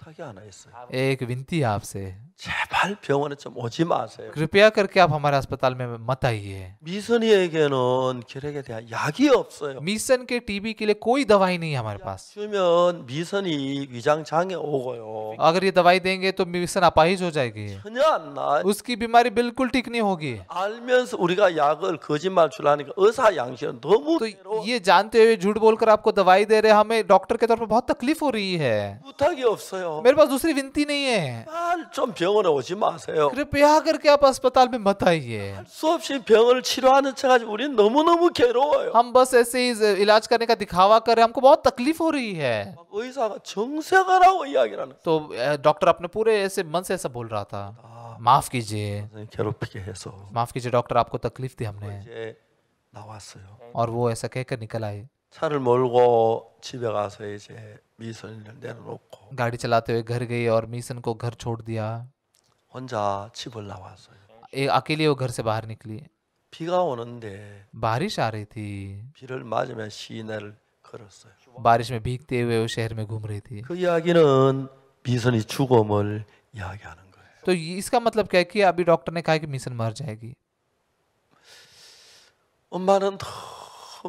एक विनती है आपसे 제발 병원에 좀 오지 마세요. कृपया करके आप हमारे अस्पताल में मत आइए 미선이에게는 결핵에 대한 약이 없어요. मिशन के टीबी के लिए कोई दवाई नहीं है हमारे पास 주면 미선이 위장 장애 오고요. अगर ये दवाई देंगे तो मिशन अपाहिज हो जाएगी 전혀 안 나. उसकी बीमारी बिल्कुल ठीक नहीं होगी 알면서 우리가 약을 거짓말 주라니까 의사 양심은 너무 तो ये जानते हुए झूठ बोलकर आपको दवाई दे रहे हमें डॉक्टर के तौर पर बहुत तकलीफ हो रही है 부탁이 없어요. मेरे पास दूसरी विनती नहीं है 제발 좀 병원에 오지 오지 마세요. 그래 빼앗을 게 수없이 병을 치료하는 척하지 우리는 너무너무 괴로워요. हम बस ऐसे ही इलाज करने का दिखावा कर रहे हमको बहुत तकलीफ हो रही है. 의사가 정색하라고 이야기라는. तो डॉक्टर अपने पूरे ऐसे मन से ऐसा बोल रहा था. माफ कीजिए. 괴롭히게 해서. माफ कीजिए डॉक्टर आपको तकलीफ दी हमने. 나왔어요. और वो ऐसा कर निकल आए. 차를 몰고 집에 가서 이제 미선을 내려놓고. गाड़ी चलाते हुए घर गई और मिशन को घर छोड़ दिया. 혼자 집을 나왔어요. एक 아킬리오 वो घर से बाहर निकली 비가 오는데 बारिश आ रही थी 비를 맞으면 시내를 걸었어요. बारिश में भीगते हुए वो शहर में घूम रही थी 그 이야기는 미선이 죽음을 이야기하는 거예요. 또 तो 이스카 मतलब क्या है कि अभी डॉक्टर ने कहा कि मिशन मर जाएगी 엄마는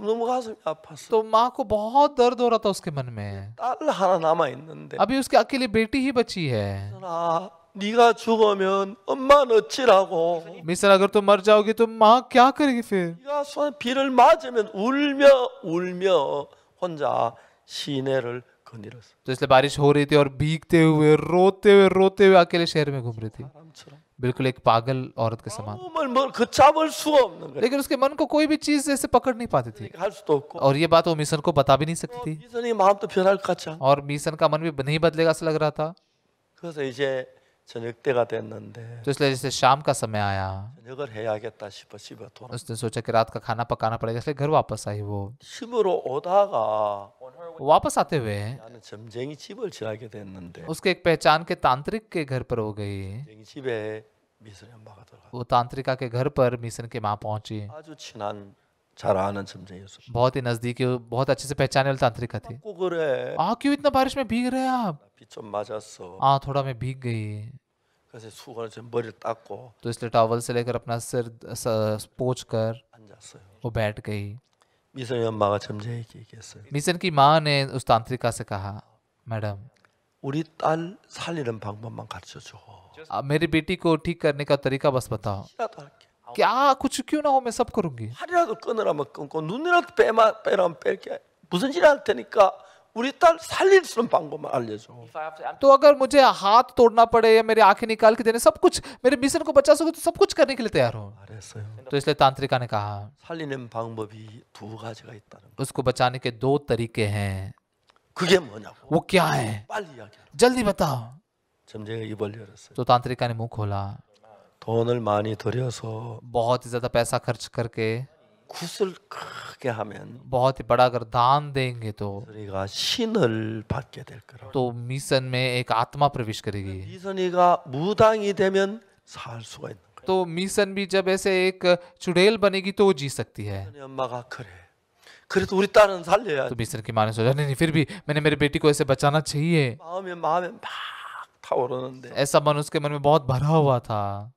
너무 가슴이 아팠어. 또 마코 बहुत दर्द हो रहा था उसके मन में 딸 하나 남아 있는데 아비 उसके अकेली बेटी ही बची है 아 네가 죽으면 엄마는 어찌라고? मिसर अगर तुम मर जाओगे तो माँ क्या करेगी फिर 네가 손 비를 맞으면 울며 울며 혼자 시내를 거닐었어. तो इसलिए बारिश हो रही थी और भीगते हुए रोते हुए रोते हुए अकेले शहर में घूम रही थी बिल्कुल एक पागल औरत के समान लेकिन उसके मन को कोई भी चीज ऐसे पकड़ नहीं पाती थी और ये बात वो मिशन को बता भी नहीं सकती थी और मिशन का मन भी नहीं बदलेगा ऐसा लग रहा था 그래서 이제 저녁 때가 됐는데 그래서 इसलिए जैसे का समय आया 저녁을 해야겠다 싶어 집에 돌아 उसने सोचा कि रात का खाना पकाना पड़ेगा इसलिए घर वापस आई वो 심으로 오다가 वापस आते हुए 나는 점쟁이 집을 지나게 됐는데 उसके एक पहचान के तांत्रिक के घर पर हो गई 점쟁이 집에 미선 엄마가 들어가 वो तांत्रिका के घर पर मिशन के मां पहुंची 아주 친한 अच्छा रहा आनंद समझे बहुत ही नजदीकी बहुत अच्छे से पहचाने वाले तांत्रिक थे आ क्यों इतना बारिश में भीग रहे आप आ थोड़ा मैं भीग गई तो इसलिए टॉवल से लेकर अपना सिर पोच कर वो बैठ गई मिशन की माँ ने उस तांत्रिका से कहा मैडम ताल 딸 살리는 방법만 가르쳐 줘. 아, मेरी बेटी को ठीक करने का तरीका बस बताओ. क्या कुछ क्यों ना हो मैं सब करूंगी 하루라도 끊으라면 끊고 눈이라도 빼마 빼라면 뺄게 무슨 थे निका उरी ताल 딸 살릴 पांगो 있는 방법만 알려줘. तो अगर मुझे हाथ तोड़ना पड़े या मेरी आंखें निकाल के देने सब कुछ मेरे मिशन को बचा सको तो सब कुछ करने के लिए तैयार हो तो इसलिए तांत्रिका ने कहा 살리는 방법이 두 가지가 있다는 इतना उसको बचाने के दो तरीके हैं 그게 मोना वो क्या है जल्दी बताओ. समझेगा 입을 열었어요. तो तांत्रिका ने मुंह खोला 돈을 많이 들여서 बहुत ही ज्यादा पैसा खर्च करके 굿을 크게 하면 बहुत ही बड़ा अगर दान देंगे तो 우리가 신을 받게 될 거라고. तो मिशन में एक आत्मा प्रवेश करेगी 미선이가 무당이 되면 살 수가 있는 거예요. तो मिशन भी जब ऐसे एक चुड़ैल बनेगी तो वो जी सकती है 미선이 엄마가 그래. 그래도 우리 딸은 살려야. तो मिशन की माँ ने सोचा नहीं नहीं फिर भी मैंने मेरे बेटी को ऐसे बचाना चाहिए. 마음에 마음에 막 타오르는데 에사바누스 मन में बहुत भरा हुआ था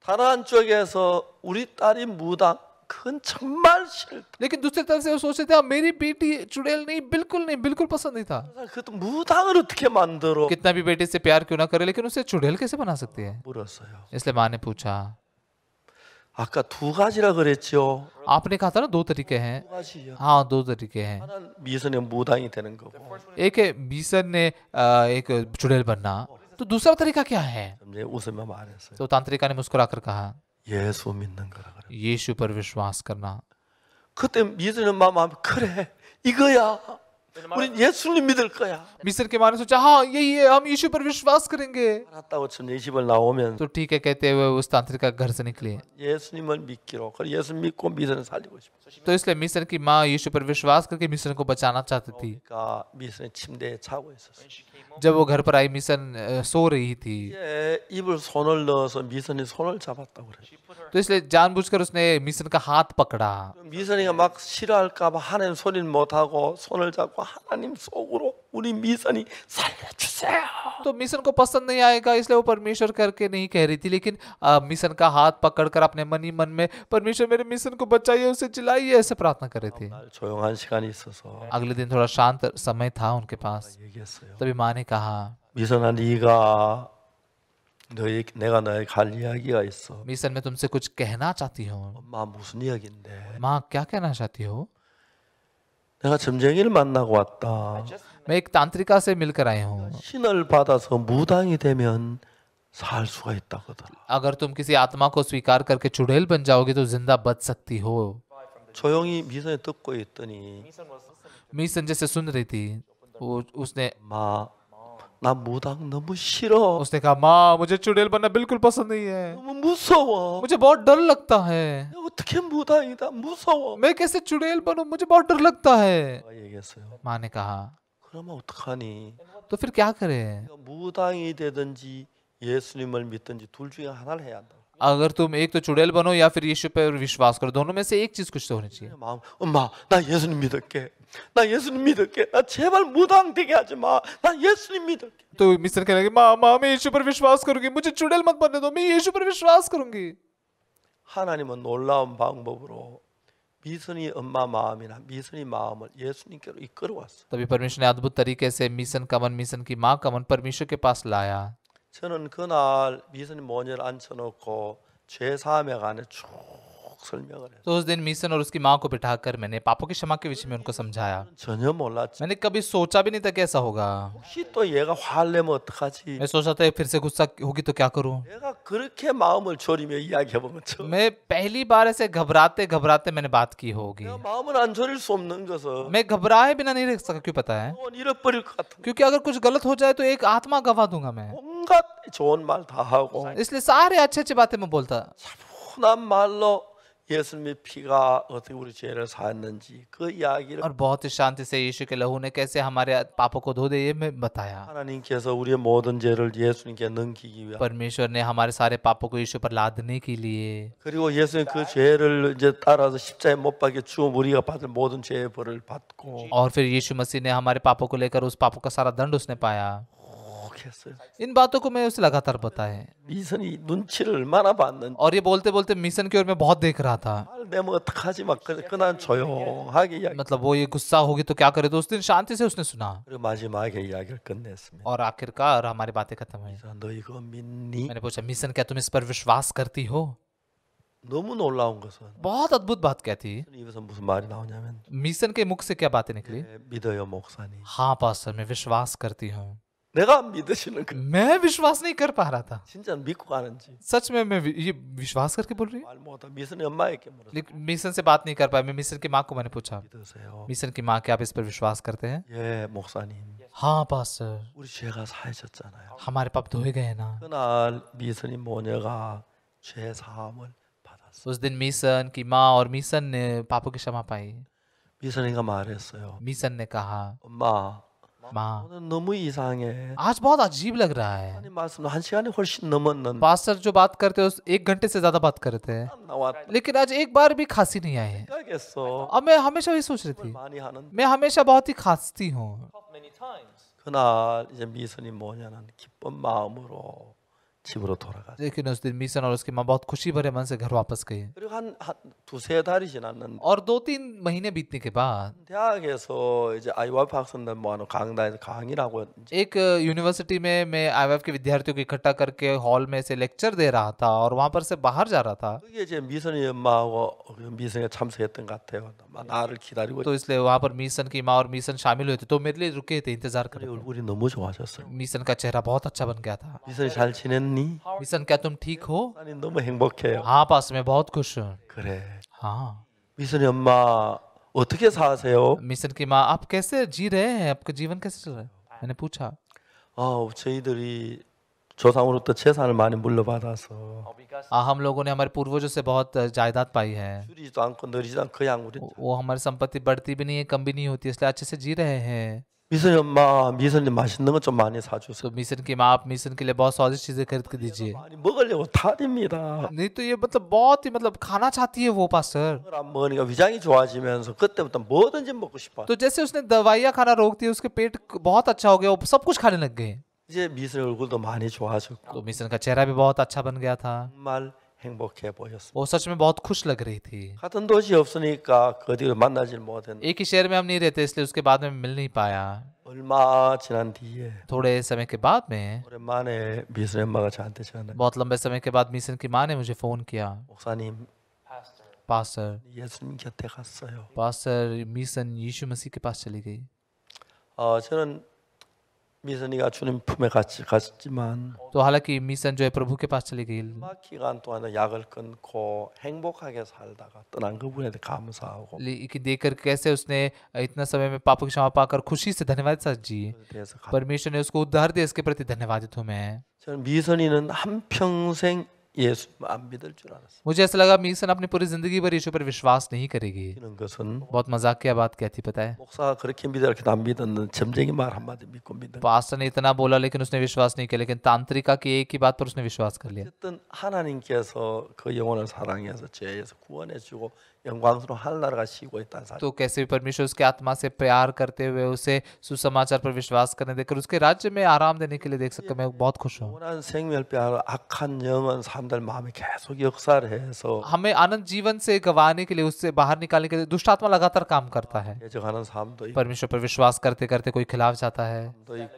쪽에서 우리 딸이 무당 그건 정말 싫다 लेकिन दूसरी तरफ से वो सोचते थे हाँ, मेरी बेटी चुड़ैल नहीं बिल्कुल नहीं बिल्कुल पसंद नहीं था 그 무당을 어떻게 만들어 कितना भी बेटे से प्यार क्यों ना करे लेकिन उसे चुड़ैल कैसे बना सकती है 물었어요 इसलिए माँ ने पूछा 아까 두 가지라 그랬죠. आपने कहा था ना दो तरीके हैं हाँ दो तरीके हैं एक है ने एक चुड़ैल बनना तो दूसरा तरीका क्या है तो तांत्रिका ने मुस्कुरा कर कहा यीशु पर विश्वास करना है 우린 예수님 믿을 거야. मिस्र के माने सोचा 예 예. 함 예수 पर विश्वास करेंगे. 알았다고처럼 집을 나오면 또 ठीक है कहते हुए उस तांत्रिक का घर से निकले. 예수님을 믿기로. 그 예수 믿고 미스는 살리고 싶어. तो इसलिए मिस्र की माँ यीशु पर विश्वास करके मिस्र को बचाना चाहती थी. मिस्र 침대에 자고 있었어. जब वो घर पर आई मिशन सो रही थी तो इसलिए जानबूझकर उसने मिशन का हाथ पकड़ा. मिशन का 막 싫어할까 का बहाने 소리는 मोथा को सोनल जाको 아빠 하나님 속으로 우리 미선이 살려주세요. तो मिशन को पसंद नहीं आएगा इसलिए वो परमेश्वर करके नहीं कह रही थी लेकिन आ, मिशन का हाथ पकड़कर अपने मन ही मन में परमेश्वर मेरे मिशन को बचाइए उसे जिलाइए ऐसे प्रार्थना कर रहे थे हाँ अगले दिन थोड़ा शांत समय था उनके पास हाँ तभी माँ ने कहा मिशन 네가 너의 내가 너의 तुमसे कुछ कहना चाहती हूँ. माँ क्या कहना चाहती हो? 내가 점쟁이를 만나고 왔다. मैं 단트리카스에 밀크 से मिलकर 신을 받아서 무당이 되면 살 수가 있다거든. 아가르 तुम किसी आत्मा को स्वीकार करके चुड़ैल बन जाओगे तो जिंदा बच सकती हो 조용히 미선이 듣고 있더니 미선 जैसे सुन रही थी वो उसने 마 ना मुदांग 너무 싫어. उसने कहा माँ मुझे चुड़ैल बनना बिल्कुल पसंद नहीं है 너무 मुझे बहुत डर लगता है 내가 어떻게 무당이다 무서워. मैं कैसे चुड़ैल बनूं मुझे बहुत डर लगता है 내가 हाँ, 얘기했어요. माँ ने कहा 그러면 어떡하니? तो फिर क्या करे मुदांग करें 내가 무당이 되든지 예수님을 믿든지 तुल 중에 하나를 है 한다. अगर तुम एक तो चुड़ैल बनो या फिर यीशु पर विश्वास करो दोनों में से एक चीज कुछ तो होनी चाहिए 나 예수님 믿을게. 나 제발 무당되게 하지 마. 나 예수님 믿을게. तो मिस्टर कहने लगे माँ माँ मैं यीशु पर विश्वास करूंगी मुझे चुड़ैल मत बनने दो मैं यीशु पर विश्वास करूंगी 하나님은 놀라운 방법으로 미선이 엄마 마음이나 미선이 마음을 예수님께로 이끌어 왔어. तभी परमेश्वर ने अद्भुत तरीके से मिशन का मन मिशन की माँ का मन परमेश्वर के पास लाया. 저는 그날 미선이 모녀를 앉혀놓고 죄 사함에 관해 쭉 तो उस दिन मिशन और उसकी माँ को बिठाकर मैंने पापों की क्षमा के विषय में उनको समझाया मैंने कभी सोचा भी नहीं था कैसा होगा तो मैं सोचा था फिर से गुस्सा होगी तो क्या करूँ मैं पहली बार ऐसे घबराते घबराते मैंने बात की होगी मैं घबराए बिना नहीं रख सका क्यों पता है क्योंकि अगर कुछ गलत हो जाए तो एक आत्मा गवा दूंगा मैं इसलिए सारे अच्छे अच्छे बातें मैं बोलता 예수님의 피가 어떻게 우리 죄를 사했는지 그 이야기를 और बहुत ही शांति से यीशु के लहू ने कैसे हमारे पापों को धो दिए मैं बताया 하나님께서 우리의 모든 죄를 예수님께 넘기기 위해 परमेश्वर ने हमारे सारे पापों को यीशु पर लादने के लिए 그리고 예수님 그 죄를 이제 따라서 십자에 못 박게 주어 우리가 받은 모든 죄의 벌을 받고 और फिर यीशु मसीह ने हमारे पापों को लेकर उस पापों का सारा दंड उसने पाया 생각했어요. 인 बातों को मैं उसे लगातार 미선이 눈치를 얼마나 봤는지 어리 ये बोलते बोलते मिशन की बहुत देख रहा था 내면 어떡하지 막 그냥 조용하게 이야기 मतलब वो ये गुस्सा होगी तो क्या करे तो उस दिन शांति से उसने सुना 그리고 마지막에 이야기를 끝냈습니다. और आखिरकार हमारी बातें खत्म हुई 너 이거 믿니? मैंने पूछा मिशन क्या तुम इस पर विश्वास करती हो 너무 놀라운 것은 बहुत अद्भुत बात क्या थी 입에서 무슨 말이 나오냐면 मिशन के मुख से क्या बातें निकली 네, 믿어요 목사님 हाँ पास्टर मैं विश्वास करती हूँ 내가 믿으시는 그매 विश्वास नहीं कर पा रहा था 진짜 믿고 가는지 सच में मैं ये विश्वास करके बोल रही हूँ 미션의 엄마에게 물었어 मिशन से बात नहीं कर पाया मैं मिशन की मां को मैंने पूछा मिशन की माँ क्या आप इस पर विश्वास करते हैं 예 목사님 हाँ पास्टर 우리 죄가 사해졌잖아요 हमारे पाप धोए गए हैं ना 그날 미션이 모녀가 죄 사함을 받았어 उस दिन मिशन की माँ और मिशन ने पापों की क्षमा पाई 미션이가 말했어요 मिशन ने कहा 엄마 आत्मा आज बहुत अजीब लग रहा है पास्टर जो बात करते हैं एक घंटे से ज्यादा बात करते हैं लेकिन आज एक बार भी खांसी नहीं आई है अब मैं हमेशा ये सोच रही थी मैं हमेशा बहुत ही खांसती हूँ 그날 이제 미선이 뭐냐는 기쁜 마음으로 집으로 돌아가. लेकिन उस दिन मिशन और उसकी माँ बहुत खुशी भरे मन से घर वापस गए 그리고 한 두세 달이 지났는데 और दो तीन महीने बीतने के बाद 대학에서 이제 아이와이프 학생들 모아놓은 강단에서 강의라고 एक यूनिवर्सिटी में मैं आई के विद्यार्थियों को इकट्ठा करके हॉल में से लेक्चर दे रहा था और वहां पर से बाहर जा रहा था 그게 이제 미선이 엄마하고 미선이 참석했던 것 같아요. 나를 기다리고 तो इसलिए वहां पर मिशन की माँ और मिशन शामिल हुए थे तो मेरे लिए रुके थे इंतजार कर रहे थे। 얼굴이 너무 좋아졌어요. मिशन का चेहरा बहुत अच्छा बन गया था 미선이 잘 괜찮니? 미선 क्या तुम ठीक हो? 나는 हाँ, 너무 हाँ, में बहुत खुश हूँ हाँ। मिशन की माँ आप कैसे जी रहे हैं? आपका जीवन कैसे चल रहा है? मैंने पूछा. तो हम लोगों ने हमारे पूर्वजों से बहुत जायदाद पाई है तो वो हमारी संपत्ति बढ़ती भी नहीं है कम भी नहीं होती इसलिए अच्छे से जी रहे हैं मिशन 엄마 미선님 맛있는 것좀 많이 사주세요. So, मिशन की माँ आप मिशन के लिए बहुत स्वादिष्ट चीजें खरीद के दीजिए. 많이 먹으려고 다닙니다. नहीं तो ये मतलब बहुत ही मतलब खाना चाहती है वो पास्टर. 안 먹으니까 위장이 좋아지면서 그때부터 뭐든지 먹고 싶어. तो जैसे उसने दवाइयाँ खाना रोक दी उसके पेट बहुत अच्छा हो गया सब कुछ खाने लग गए. 이제 미선 얼굴도 많이 좋아졌고. तो मिशन का चेहरा भी बहुत अच्छा बन गया था. माल 행복해 보였습니다. वो सच में बहुत खुश लग रही थी. 같은 없으니까 만나질 एक ही शहर में हम नहीं रहते इसलिए उसके बाद में मिल नहीं पाया. 얼마 지난 뒤에. थोड़े समय के बाद में. 오랜만에 미스 저한테 전화. बहुत लंबे समय के बाद 미सन की माँ ने मुझे फोन किया. 목사님. पास्टर. 예수님 곁에 갔어요. पास्टर 미सन यीशु मसीह के पास चली गई. 어 저는 तो हालांकि मिशन जो है प्रभु के पास चली गई कि देखकर कैसे उसने इतना समय में पापों की क्षमा पाकर खुशी से धन्यवाद साथ जी परमेश्वर ने उसको उद्धार दिया इसके प्रति धन्यवाद हूँ मैं यस मुझे ऐसा लगा मीसन अपनी पूरी जिंदगी भर यीशु पर विश्वास नहीं करेगी बहुत मजाक की बात कहती पता है पास्टर ने इतना बोला लेकिन उसने विश्वास नहीं किया लेकिन तांत्रिका की एक ही बात पर उसने विश्वास कर लिया तो कैसे भी परमेश्वर उसके आत्मा से प्यार करते हुए उसे सुसमाचार पर विश्वास करने देकर उसके राज्य में आराम देने के लिए देख सकते मैं बहुत खुश हूँ हमें आनंद जीवन से गवाने के लिए उससे बाहर निकालने के लिए दुष्ट आत्मा लगातार काम करता है परमेश्वर पर विश्वास करते करते कोई खिलाफ जाता है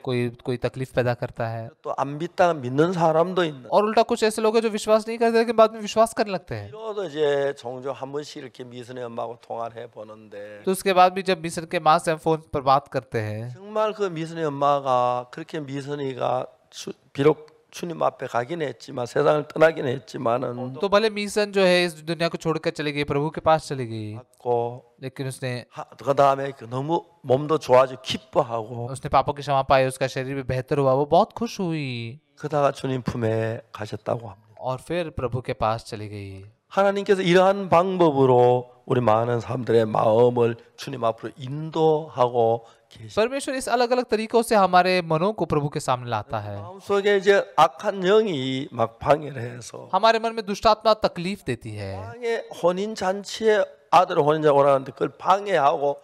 कोई कोई तकलीफ पैदा करता है तो अम्बिता मिन्न साराम और उल्टा कुछ ऐसे लोग है जो विश्वास नहीं करते बाद में विश्वास करने लगते हैं 이렇게 미선의 엄마하고 통화를 해 보는데 तो उसके बाद भी जब मिशन के माँ से हम फोन पर बात करते हैं 정말 그 미선의 엄마가 그렇게 미선이가 ने 비록 주님 तो भले मिशन जो है इस दुनिया को छोड़कर चली गई प्रभु के पास चली गई को लेकिन उसने 그다음에 उसने पापों की क्षमा पाई उसका शरीर भी बेहतर हुआ वो बहुत खुश हुई 그다가 주님 품에 가셨다고 हुआ और फिर प्रभु के पास चली गई 하나님께서 이러한 방법으로 우리 많은 사람들의 마음을 주님 앞으로 인도하고 परमेश्वर इस अलग अलग तरीकों से हमारे मनों को प्रभु के सामने लाता है 아들을 혼자 오라는데 그걸 방해하고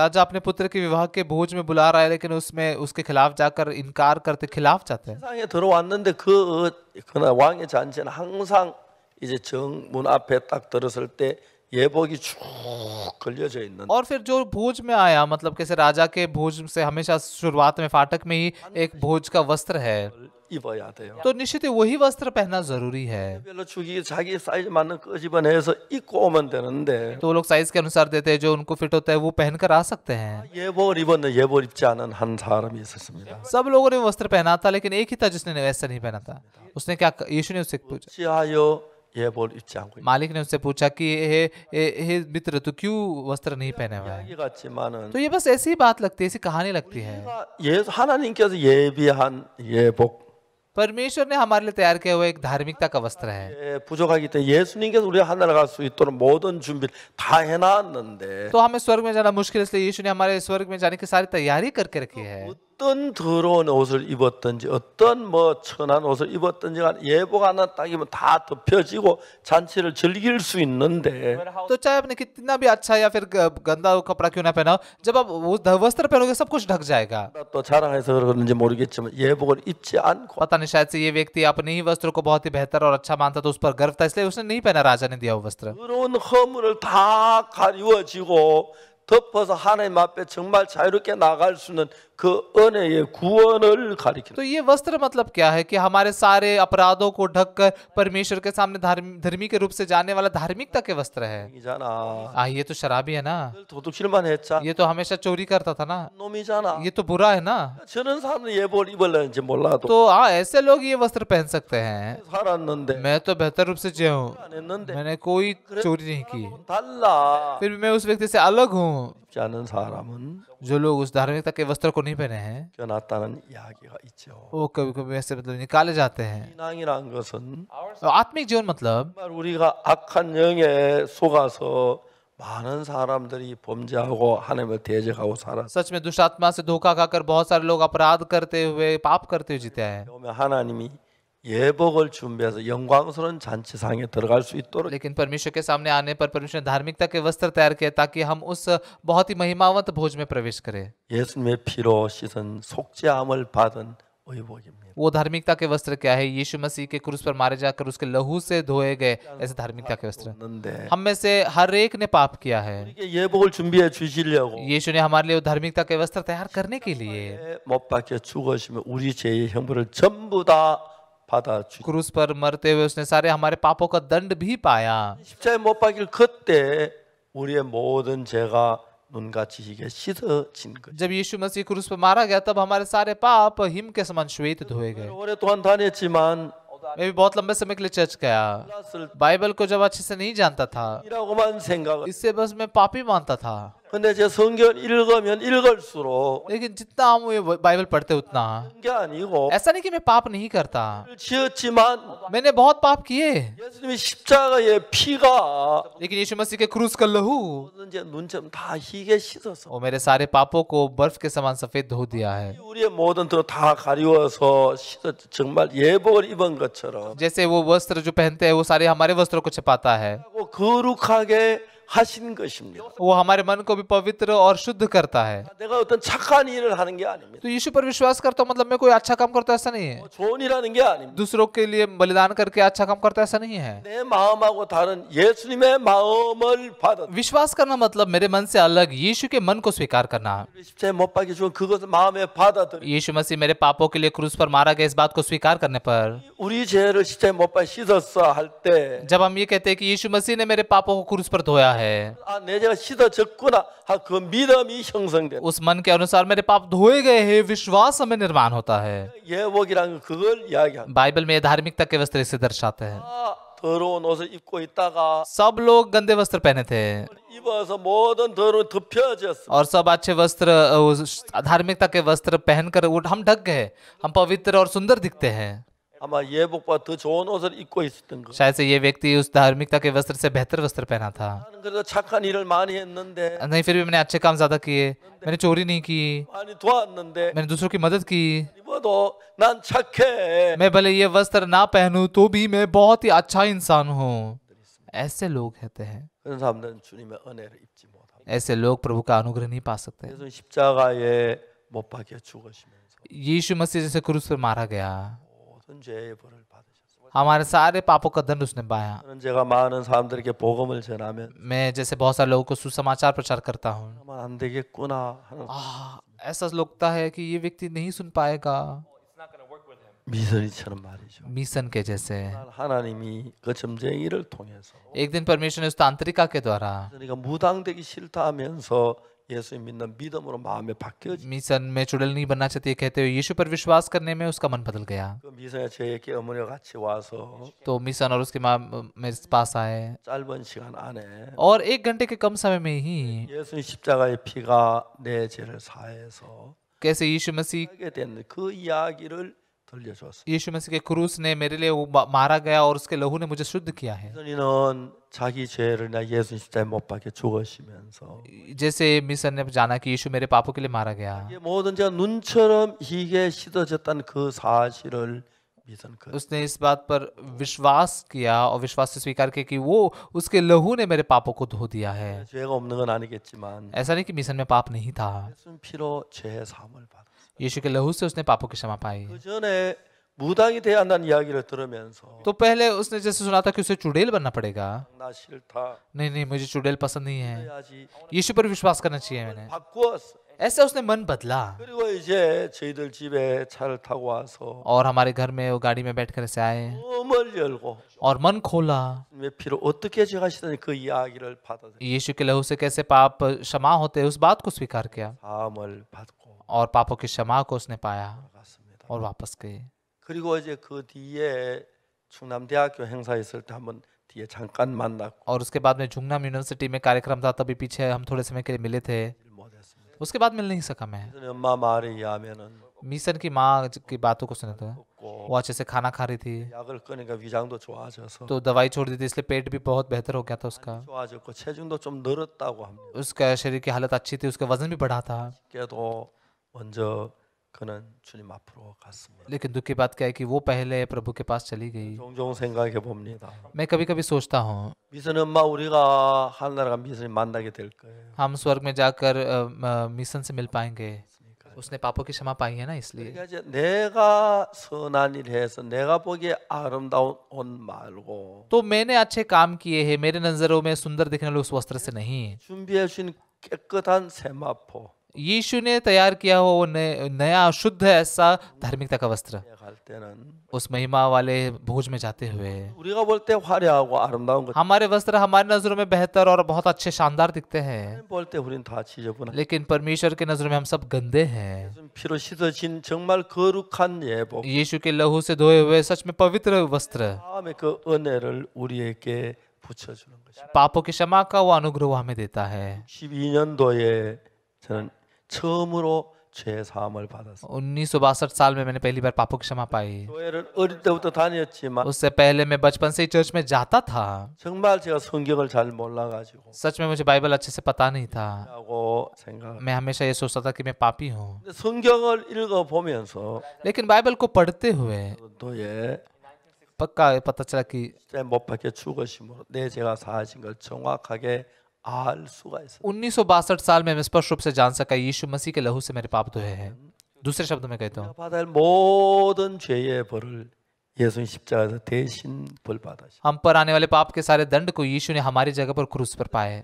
राजा अपने पुत्र के विवाह के भोज में बुला रहा है लेकिन उसमें उसके खिलाफ जाकर इनकार करते खिलाफ जाते हैं. 이제 정문 앞에 딱 들었을 때 예복이 쭉 걸려져 있는 और फिर जो भोज में आया मतलब कैसे राजा के भोज से हमेशा शुरुआत में फाटक में ही एक भोज का वस्त्र है तो निश्चित ही वही वस्त्र पहनना जरूरी है. तो लोग साइज के अनुसार देते हैं जो उनको फिट होता है वो पहनकर आ सकते हैं. हाँ, 예복 입었는데 예복 입지 않은 한 사람이 있었습니다. सब लोगों ने वस्त्र पहना था लेकिन एक ही था जिसने वैसा नहीं पहना था. उसने क्या यीशु ने उससे पूछा. यह बोल इच्छा हुई मालिक ने उससे पूछा कि हे हे मित्र तू क्यों वस्त्र नहीं पहने हुआ तो है तो ये बस ऐसी बात लगती है ऐसी कहानी लगती है ये तो नहीं क्या ये भी हान ये बुक परमेश्वर ने हमारे लिए तैयार किया हुआ एक धार्मिकता का वस्त्र है तो, तो हमें स्वर्ग में जाना मुश्किल इसलिए यीशु ने हमारे स्वर्ग में जाने की सारी तैयारी करके रखी है 어떤 더러운 옷을 입었든지 어떤 뭐 천한 옷을 입었든지 간 하나 딱이면 다 덮여지고 잔치를 즐길 수 있는데 तो चाहे आपने कितना भी अच्छा या फिर गंदा कपड़ा क्यों ना पहना जब आप वो वस्त्र पहनोगे सब कुछ ढक जाएगा 또 자랑해서 그러는지 모르겠지만 예복을 입지 않고 पता नहीं शायद से ये व्यक्ति अपने ही वस्त्रों को बहुत ही बेहतर और अच्छा मानता तो उस पर गर्व था इसलिए उसने नहीं पहना राजा ने दिया वो वस्त्र 그런 허물을 다 가리워지고 덮어서 하나님 앞에 정말 자유롭게 나갈 수는 तो ये वस्त्र मतलब क्या है कि हमारे सारे अपराधों को ढककर परमेश्वर के सामने धर्मी, के रूप से जाने वाला धार्मिकता के वस्त्र है आ, ये तो शराबी है ना तो तो अच्छा। ये तो हमेशा चोरी करता था ना ये तो बुरा है ना अच्छा, तो हाँ ऐसे लोग ये वस्त्र पहन सकते हैं मैं तो बेहतर रूप से जिया हूँ मैंने कोई चोरी नहीं की फिर मैं उस व्यक्ति से अलग हूँ जो लोग उस धार्मिकता के वस्त्र को नहीं पहने हैं वो कभी कभी ऐसे मतलब निकाले जाते हैं आत्मिक जीवन मतलब, मतलब सच में दुष्ट आत्मा से धोखा खाकर बहुत सारे लोग अपराध करते हुए पाप करते हुए जीते हैं. 예복을 준비해서 영광스러운 잔치상에 들어갈 수 있도록 लेकिन परमेश्वर के सामने आने पर परमेश्वर धार्मिकता के वस्त्र तैयार किए ताकि हम उस बहुत ही महिमावंत भोज में प्रवेश करें 예수님의 피로 씻은 속죄함을 받은 의복입니다 वो धार्मिकता के वस्त्र क्या है यीशु मसीह के क्रूस पर मारे जाकर उसके लहू से धोए गए ऐसे धार्मिकता के वस्त्र हम में से हर एक ने पाप किया है 예복을 준비해 주시려고 यीशु ने हमारे लिए धार्मिकता के वस्त्र तैयार करने के लिए 못 चुगोश में उरी 죄의 형벌을 전부 다 क्रूस पर मरते हुए उसने सारे हमारे पापों का दंड भी पाया जब यीशु मसीह क्रूस पर मारा गया तब हमारे सारे पाप हिम के समान श्वेत धोए गए मैं भी बहुत लंबे समय के लिए चर्च गया बाइबल को जब अच्छे से नहीं जानता था इससे बस मैं पापी मानता था 근데 제 성경 읽으면 읽을수록 लेकिन जितना हम ये बाइबल पढ़ते उतना 게 아니고 ऐसा नहीं कि मैं पाप नहीं करता 지었지만 मैंने बहुत पाप किए 예수님의 십자가의 피가 लेकिन यीशु मसीह के क्रूस का लहू 이제 눈점 다 희게 씻어서 और मेरे सारे पापों को बर्फ के समान सफेद धो दिया है मोदन तो था 가리워서 씻어 정말 예복을 입은 것처럼 जैसे वो वस्त्र जो पहनते हैं वो सारे हमारे वस्त्रों को छिपाता है वो खुरुखागे 하시는 것입니다. वो हमारे मन को भी पवित्र और शुद्ध करता है. 내가 어떤 착한 일을 하는 게 아닙니다. तो यीशु पर विश्वास करता तो हूँ मतलब मैं कोई अच्छा काम करता ऐसा नहीं है. 좋은 일하는 게 아닙니다. दूसरों के लिए बलिदान करके अच्छा काम करता ऐसा नहीं है. 내 마음하고 다른 예수님의 마음을 받아. विश्वास करना मतलब मेरे मन से अलग यीशु के मन को स्वीकार करना. 십자에 못 박혀 그것을 마음에 받아들이. यीशु मसीह मेरे पापों के लिए क्रूस पर मारा गया इस बात को स्वीकार करने पर. 우리 죄를 십자에 못 씻었어 할 때. जब हम ये कहते हैं कि यीशु मसीह ने मेरे पापों को क्रूस पर धोया है. है उस मन के अनुसार मेरे पाप धोए गए हैं विश्वास हमें निर्माण होता है ये वो बाइबल में धार्मिकता के वस्त्र इसे दर्शाते हैं सब लोग गंदे वस्त्र पहने थे और सब अच्छे वस्त्र धार्मिकता के वस्त्र पहनकर हम ढक गए हम पवित्र और सुंदर दिखते हैं शायद ये व्यक्ति उस धार्मिकता के वस्त्र से बेहतर वस्त्र पहना था तो नहीं फिर भी मैंने अच्छे काम ज्यादा किए मैंने चोरी नहीं की तो मैंने दूसरों की मदद की तो मैं भले ये वस्त्र ना पहनू तो भी मैं बहुत ही अच्छा इंसान हूँ ऐसे लोग कहते हैं ऐसे लोग प्रभु का अनुग्रह नहीं पा सकते यीशु मसीह जैसे क्रूस पर मारा गया हाँ, हमारे सारे पापों का दंड उसने पाया मैं जैसे बहुत सारे लोगों को सुसमाचार प्रचार करता हूँ ऐसा लगता है कि ये व्यक्ति नहीं सुन पाएगा मिशन के जैसे एक दिन परमेश्वर ने उस तांत्रिका के द्वारा मिशन में चुड़ैल नहीं बनना चाहिए कहते हुए यीशु पर विश्वास करने में उसका मन बदल गया तो मिशन और उसके माँ मेरे पास आए और एक घंटे के कम समय में ही कैसे यीशु मसीह यीशु मसीह के क्रूस ने मेरे लिए वो मारा गया और उसके लहू ने मुझे शुद्ध किया है जैसे मिसन ने जाना कि यीशु मेरे पापों के लिए मारा गया उसने इस बात पर विश्वास किया और विश्वास से स्वीकार किया कि वो उसके लहू ने मेरे पापों को धो दिया है ऐसा नहीं कि मिशन में पाप नहीं था यीशु के लहू से उसने पापों की क्षमा पाई तो पहले उसने जैसे सुना था कि उसे चुड़ैल बनना पड़ेगा नहीं नहीं मुझे चुड़ैल पसंद नहीं है यीशु पर विश्वास करना चाहिए मैंने ऐसे उसने मन बदला और हमारे घर में वो गाड़ी में बैठ कर ऐसे आए और मन खोला फिर यीशु के लहू से कैसे पाप क्षमा होते उस बात को स्वीकार किया और पापों की क्षमा को उसने पाया और वापस गए और उसके बाद में जुंगनाम यूनिवर्सिटी में कार्यक्रम था तभी पीछे हम थोड़े समय के लिए मिले थे उसके बाद मिल नहीं सका मैं मिशन की माँ की बातों को सुना था वो अच्छे से खाना खा रही थी तो दवाई छोड़ दी थी इसलिए पेट भी बहुत बेहतर हो गया था उसका उसका शरीर की हालत अच्छी थी उसका वजन भी बढ़ा था 먼저 그는 주님 앞으로 갔습니다. लेकिन दुख की बात क्या है कि वो पहले प्रभु के पास चली गई 종종 생각해 봅니다. मैं कभी कभी सोचता हूँ 미션 엄마 우리가 하늘나라가 미션이 만나게 될 거예요. हम स्वर्ग में जाकर मिशन से मिल पाएंगे उसने पापों की क्षमा पाई है ना इसलिए 내가 선한 일 해서 내가 보기에 아름다운 옷 말고 तो मैंने अच्छे काम किए हैं मेरे नजरों में सुंदर दिखने वाले उस वस्त्र से नहीं 준비해 주신 깨끗한 세마포 यीशु ने तैयार किया हो वो नया शुद्ध ऐसा धार्मिकता का वस्त्र उस महिमा वाले भोज में जाते हुए बोलते हमारे वस्त्र हमारे नजरों में बेहतर और बहुत अच्छे शानदार दिखते हैं बोलते लेकिन परमेश्वर के नजरों में हम सब गंदे हैं तो यीशु के लहू से धोए हुए सच में पवित्र वस्त्र हाँ, पापों की क्षमा का वो अनुग्रह हमें देता है 처음으로 죄 사함을 받았어요. 1962 साल में मैंने पहली बार पापों की क्षमा पाई। 교회를 어릴 때부터 다녔지만 उससे पहले मैं बचपन से ही चर्च में जाता था। 정말 제가 성경을 잘 몰라 가지고 सच में मुझे बाइबल अच्छे से पता नहीं था। 라고 생각 मैं हमेशा ये सोचता था कि मैं पापी हूँ। 성경을 읽어 보면서 लेकिन बाइबल को पढ़ते हुए 또예 पक्का पता चला कि 죽으심으로 내 죄가 사하신 걸 정확하게 उन्नीस साल में स्पष्ट रूप से जान सका यीशु मसीह के लहू से मेरे पाप धोए हैं दूसरे शब्द में कहता हूँ हम पर आने वाले पाप के सारे दंड को यीशु ने हमारी जगह पर क्रूस पर पाए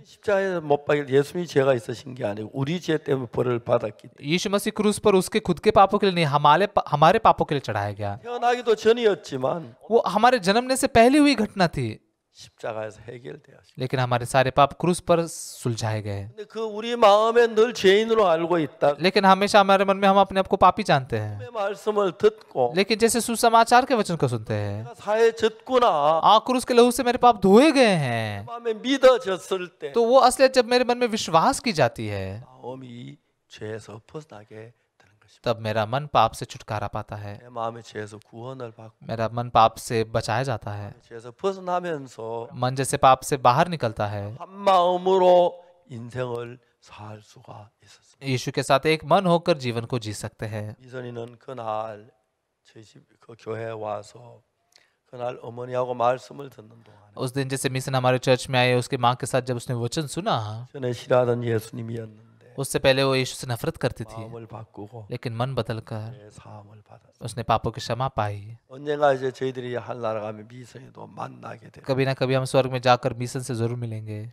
यीशु मसीह क्रूस पर उसके खुद के पापों के लिए नहीं हमारे हमारे पापों के लिए चढ़ाया गया तो वो हमारे जन्मने से पहले हुई घटना थी लेकिन हमारे सारे पाप क्रूस पर सुलझाए गए लेकिन हमेशा हमारे मन में हम अपने आप को पापी जानते हैं लेकिन जैसे सुसमाचार के वचन को सुनते हैं क्रूस के लहू से मेरे पाप धोए गए हैं तो वो असलियत जब मेरे मन में विश्वास की जाती है तब मेरा मन पाप से छुटकारा पाता है मेरा मन पाप से बचाया जाता है मन जैसे पाप से बाहर निकलता है यीशु के साथ एक मन होकर जीवन को जी सकते हैं उस दिन जैसे मिशन हमारे चर्च में आए उसके माँ के साथ जब उसने वचन सुना उससे पहले वो यीशु से नफरत करती थी लेकिन मन बदल कर उसने पापों की क्षमा पाई तो कभी ना कभी हम स्वर्ग में जाकर मिशन से जरूर मिलेंगे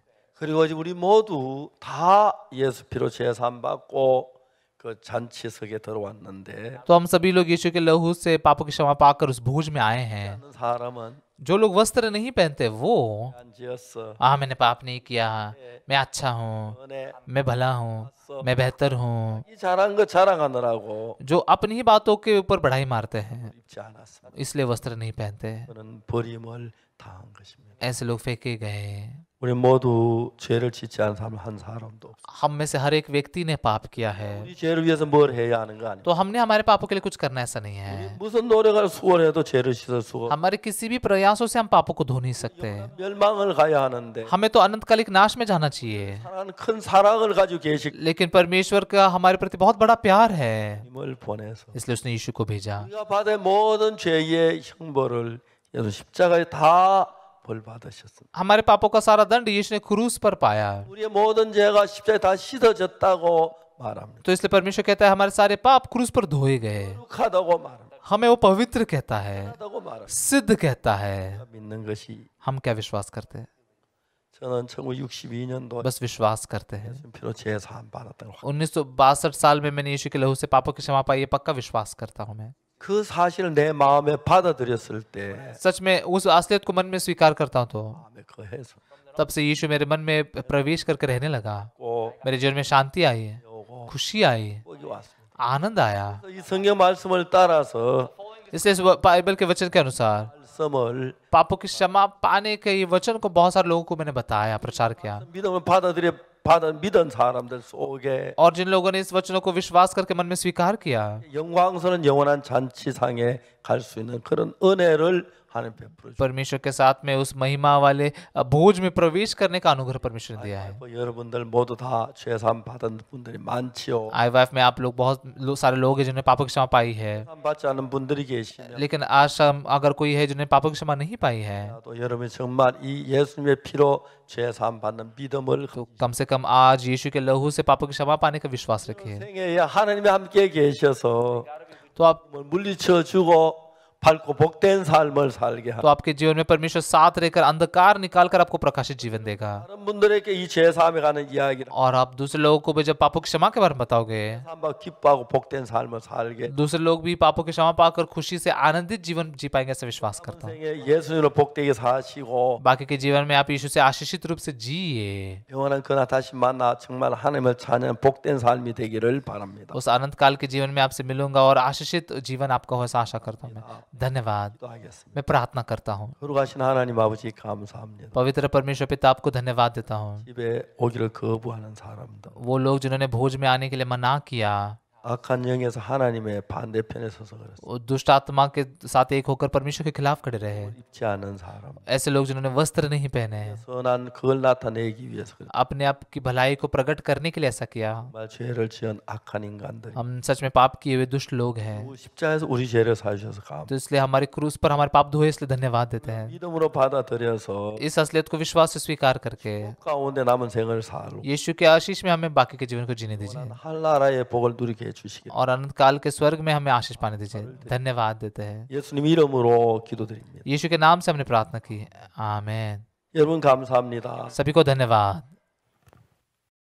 तो हम सभी लोग यीशु के लहू से पापों की क्षमा पाकर उस भोज में आए हैं जो लोग वस्त्र नहीं पहनते वो हाँ आ मैंने पाप नहीं किया मैं अच्छा हूँ मैं भला हूँ हाँ, मैं बेहतर हूँ जो अपनी ही बातों के ऊपर बढ़ाई मारते हैं इसलिए वस्त्र नहीं पहनते ऐसे लोग फेंके गए 우리 모두 죄를 짓지 않은 사람 한 사람도 हम में से हर एक व्यक्ति ने पाप किया है 우리 죄를 위해서 뭘 해야 하는 거 아니야. तो हमने हमारे पापों के लिए कुछ करना ऐसा नहीं है 무슨 노력을 수월해도 죄를 हमारे किसी भी प्रयासों से हम पापों को धो नहीं सकते 멸망을 가야 하는데 हमें तो कालिक नाश में जाना चाहिए 큰 사랑을 가지고 लेकिन परमेश्वर का हमारे प्रति बहुत बड़ा प्यार है 보내서 इसलिए उसने यीशु को भेजा 우리가 받은 모든 죄의 형벌을 예수 십자가에 다 हमारे पापों का सारा दंड यीशु ने क्रूस पर पाया है तो इसलिए परमेश्वर कहता है हमारे सारे पाप क्रूस पर धोए गए हमें वो पवित्र कहता है सिद्ध कहता है हम क्या विश्वास करते हैं बस विश्वास करते हैं उन्नीस सौ बासठ साल में मैंने यीशु के लहू से पापों की क्षमा पाई ये पक्का विश्वास करता हूं मैं 그 사실을 내 마음에 받아들였을 때 सच में उस असलियत को मन में स्वीकार करता हूं तो तब से यीशु मेरे मन में प्रवेश करके रहने लगा मेरे जीवन में शांति आई है खुशी आई आनंद आया 이 성경 말씀을 따라서 इसलिए बाइबल के वचन के अनुसार पापों की क्षमा पाने के ये वचन को बहुत सारे लोगों को मैंने बताया प्रचार किया और जिन लोगों ने इस वचनों को विश्वास करके मन में स्वीकार किया परमेश्वर के साथ में उस महिमा वाले भोज में प्रवेश करने का अनुग्रह परमेश्वर ने दिया है आई वाइफ में आप लोग बहुत लो, सारे लोग हैं जिन्हें पाप क्षमा पाई है लेकिन आज अगर कोई है जिन्हें पापक क्षमा नहीं पाई है तो, तो कम से कम आज यीशु के लहू से पापक क्षमा पाने का विश्वास रखिए तो, तो आप फल को भोगते साल गया तो आपके जीवन में परमेश्वर साथ रहकर अंधकार निकालकर आपको प्रकाशित जीवन देगा और आप दूसरे लोगों को भी जब पापों की क्षमा के बारे में बताओगे दूसरे लोग भी पापों की क्षमा पाकर खुशी से आनंदित जीवन जी पाएंगे ऐसा विश्वास करता हूँ बाकी के जीवन में आप यीशु से आशीषित रूप से जिए उस आनंद काल के जीवन में आपसे मिलूंगा और आशीषित जीवन आपका हो ऐसा आशा करता हूँ धन्यवाद तो मैं प्रार्थना करता हूँ पवित्र परमेश्वर पिता आपको धन्यवाद देता हूँ वो लोग जिन्होंने भोज में आने के लिए मना किया 악한 영에서 하나님의 반대편에 서서 그랬어. दुष्ट आत्मा के साथ एक होकर परमेश्वर के खिलाफ खड़े रहे. 않은 사람. लोग जिन्होंने वस्त्र नहीं पहने 그걸 나타내기 위해서. अपने आप की भलाई को प्रकट करने के लिए ऐसा किया. 지은 악한 인간들. सच में पाप किए हुए दुष्ट लोग हैं. 우리 죄를 사셔서 감. तो इसलिए हमारे क्रूस पर हमारे पाप धोए इसलिए धन्यवाद देते हैं. इस असलियत को विश्वास स्वीकार करके 가운데 남은 생을 आशीष में हमें बाकी के जीवन को जीने दीजिए. 복을 누리게 और अनंत काल के स्वर्ग में हमें आशीष पाने दीजिए धन्यवाद देते हैं यीशु के नाम से हमने प्रार्थना की आमेन सभी को धन्यवाद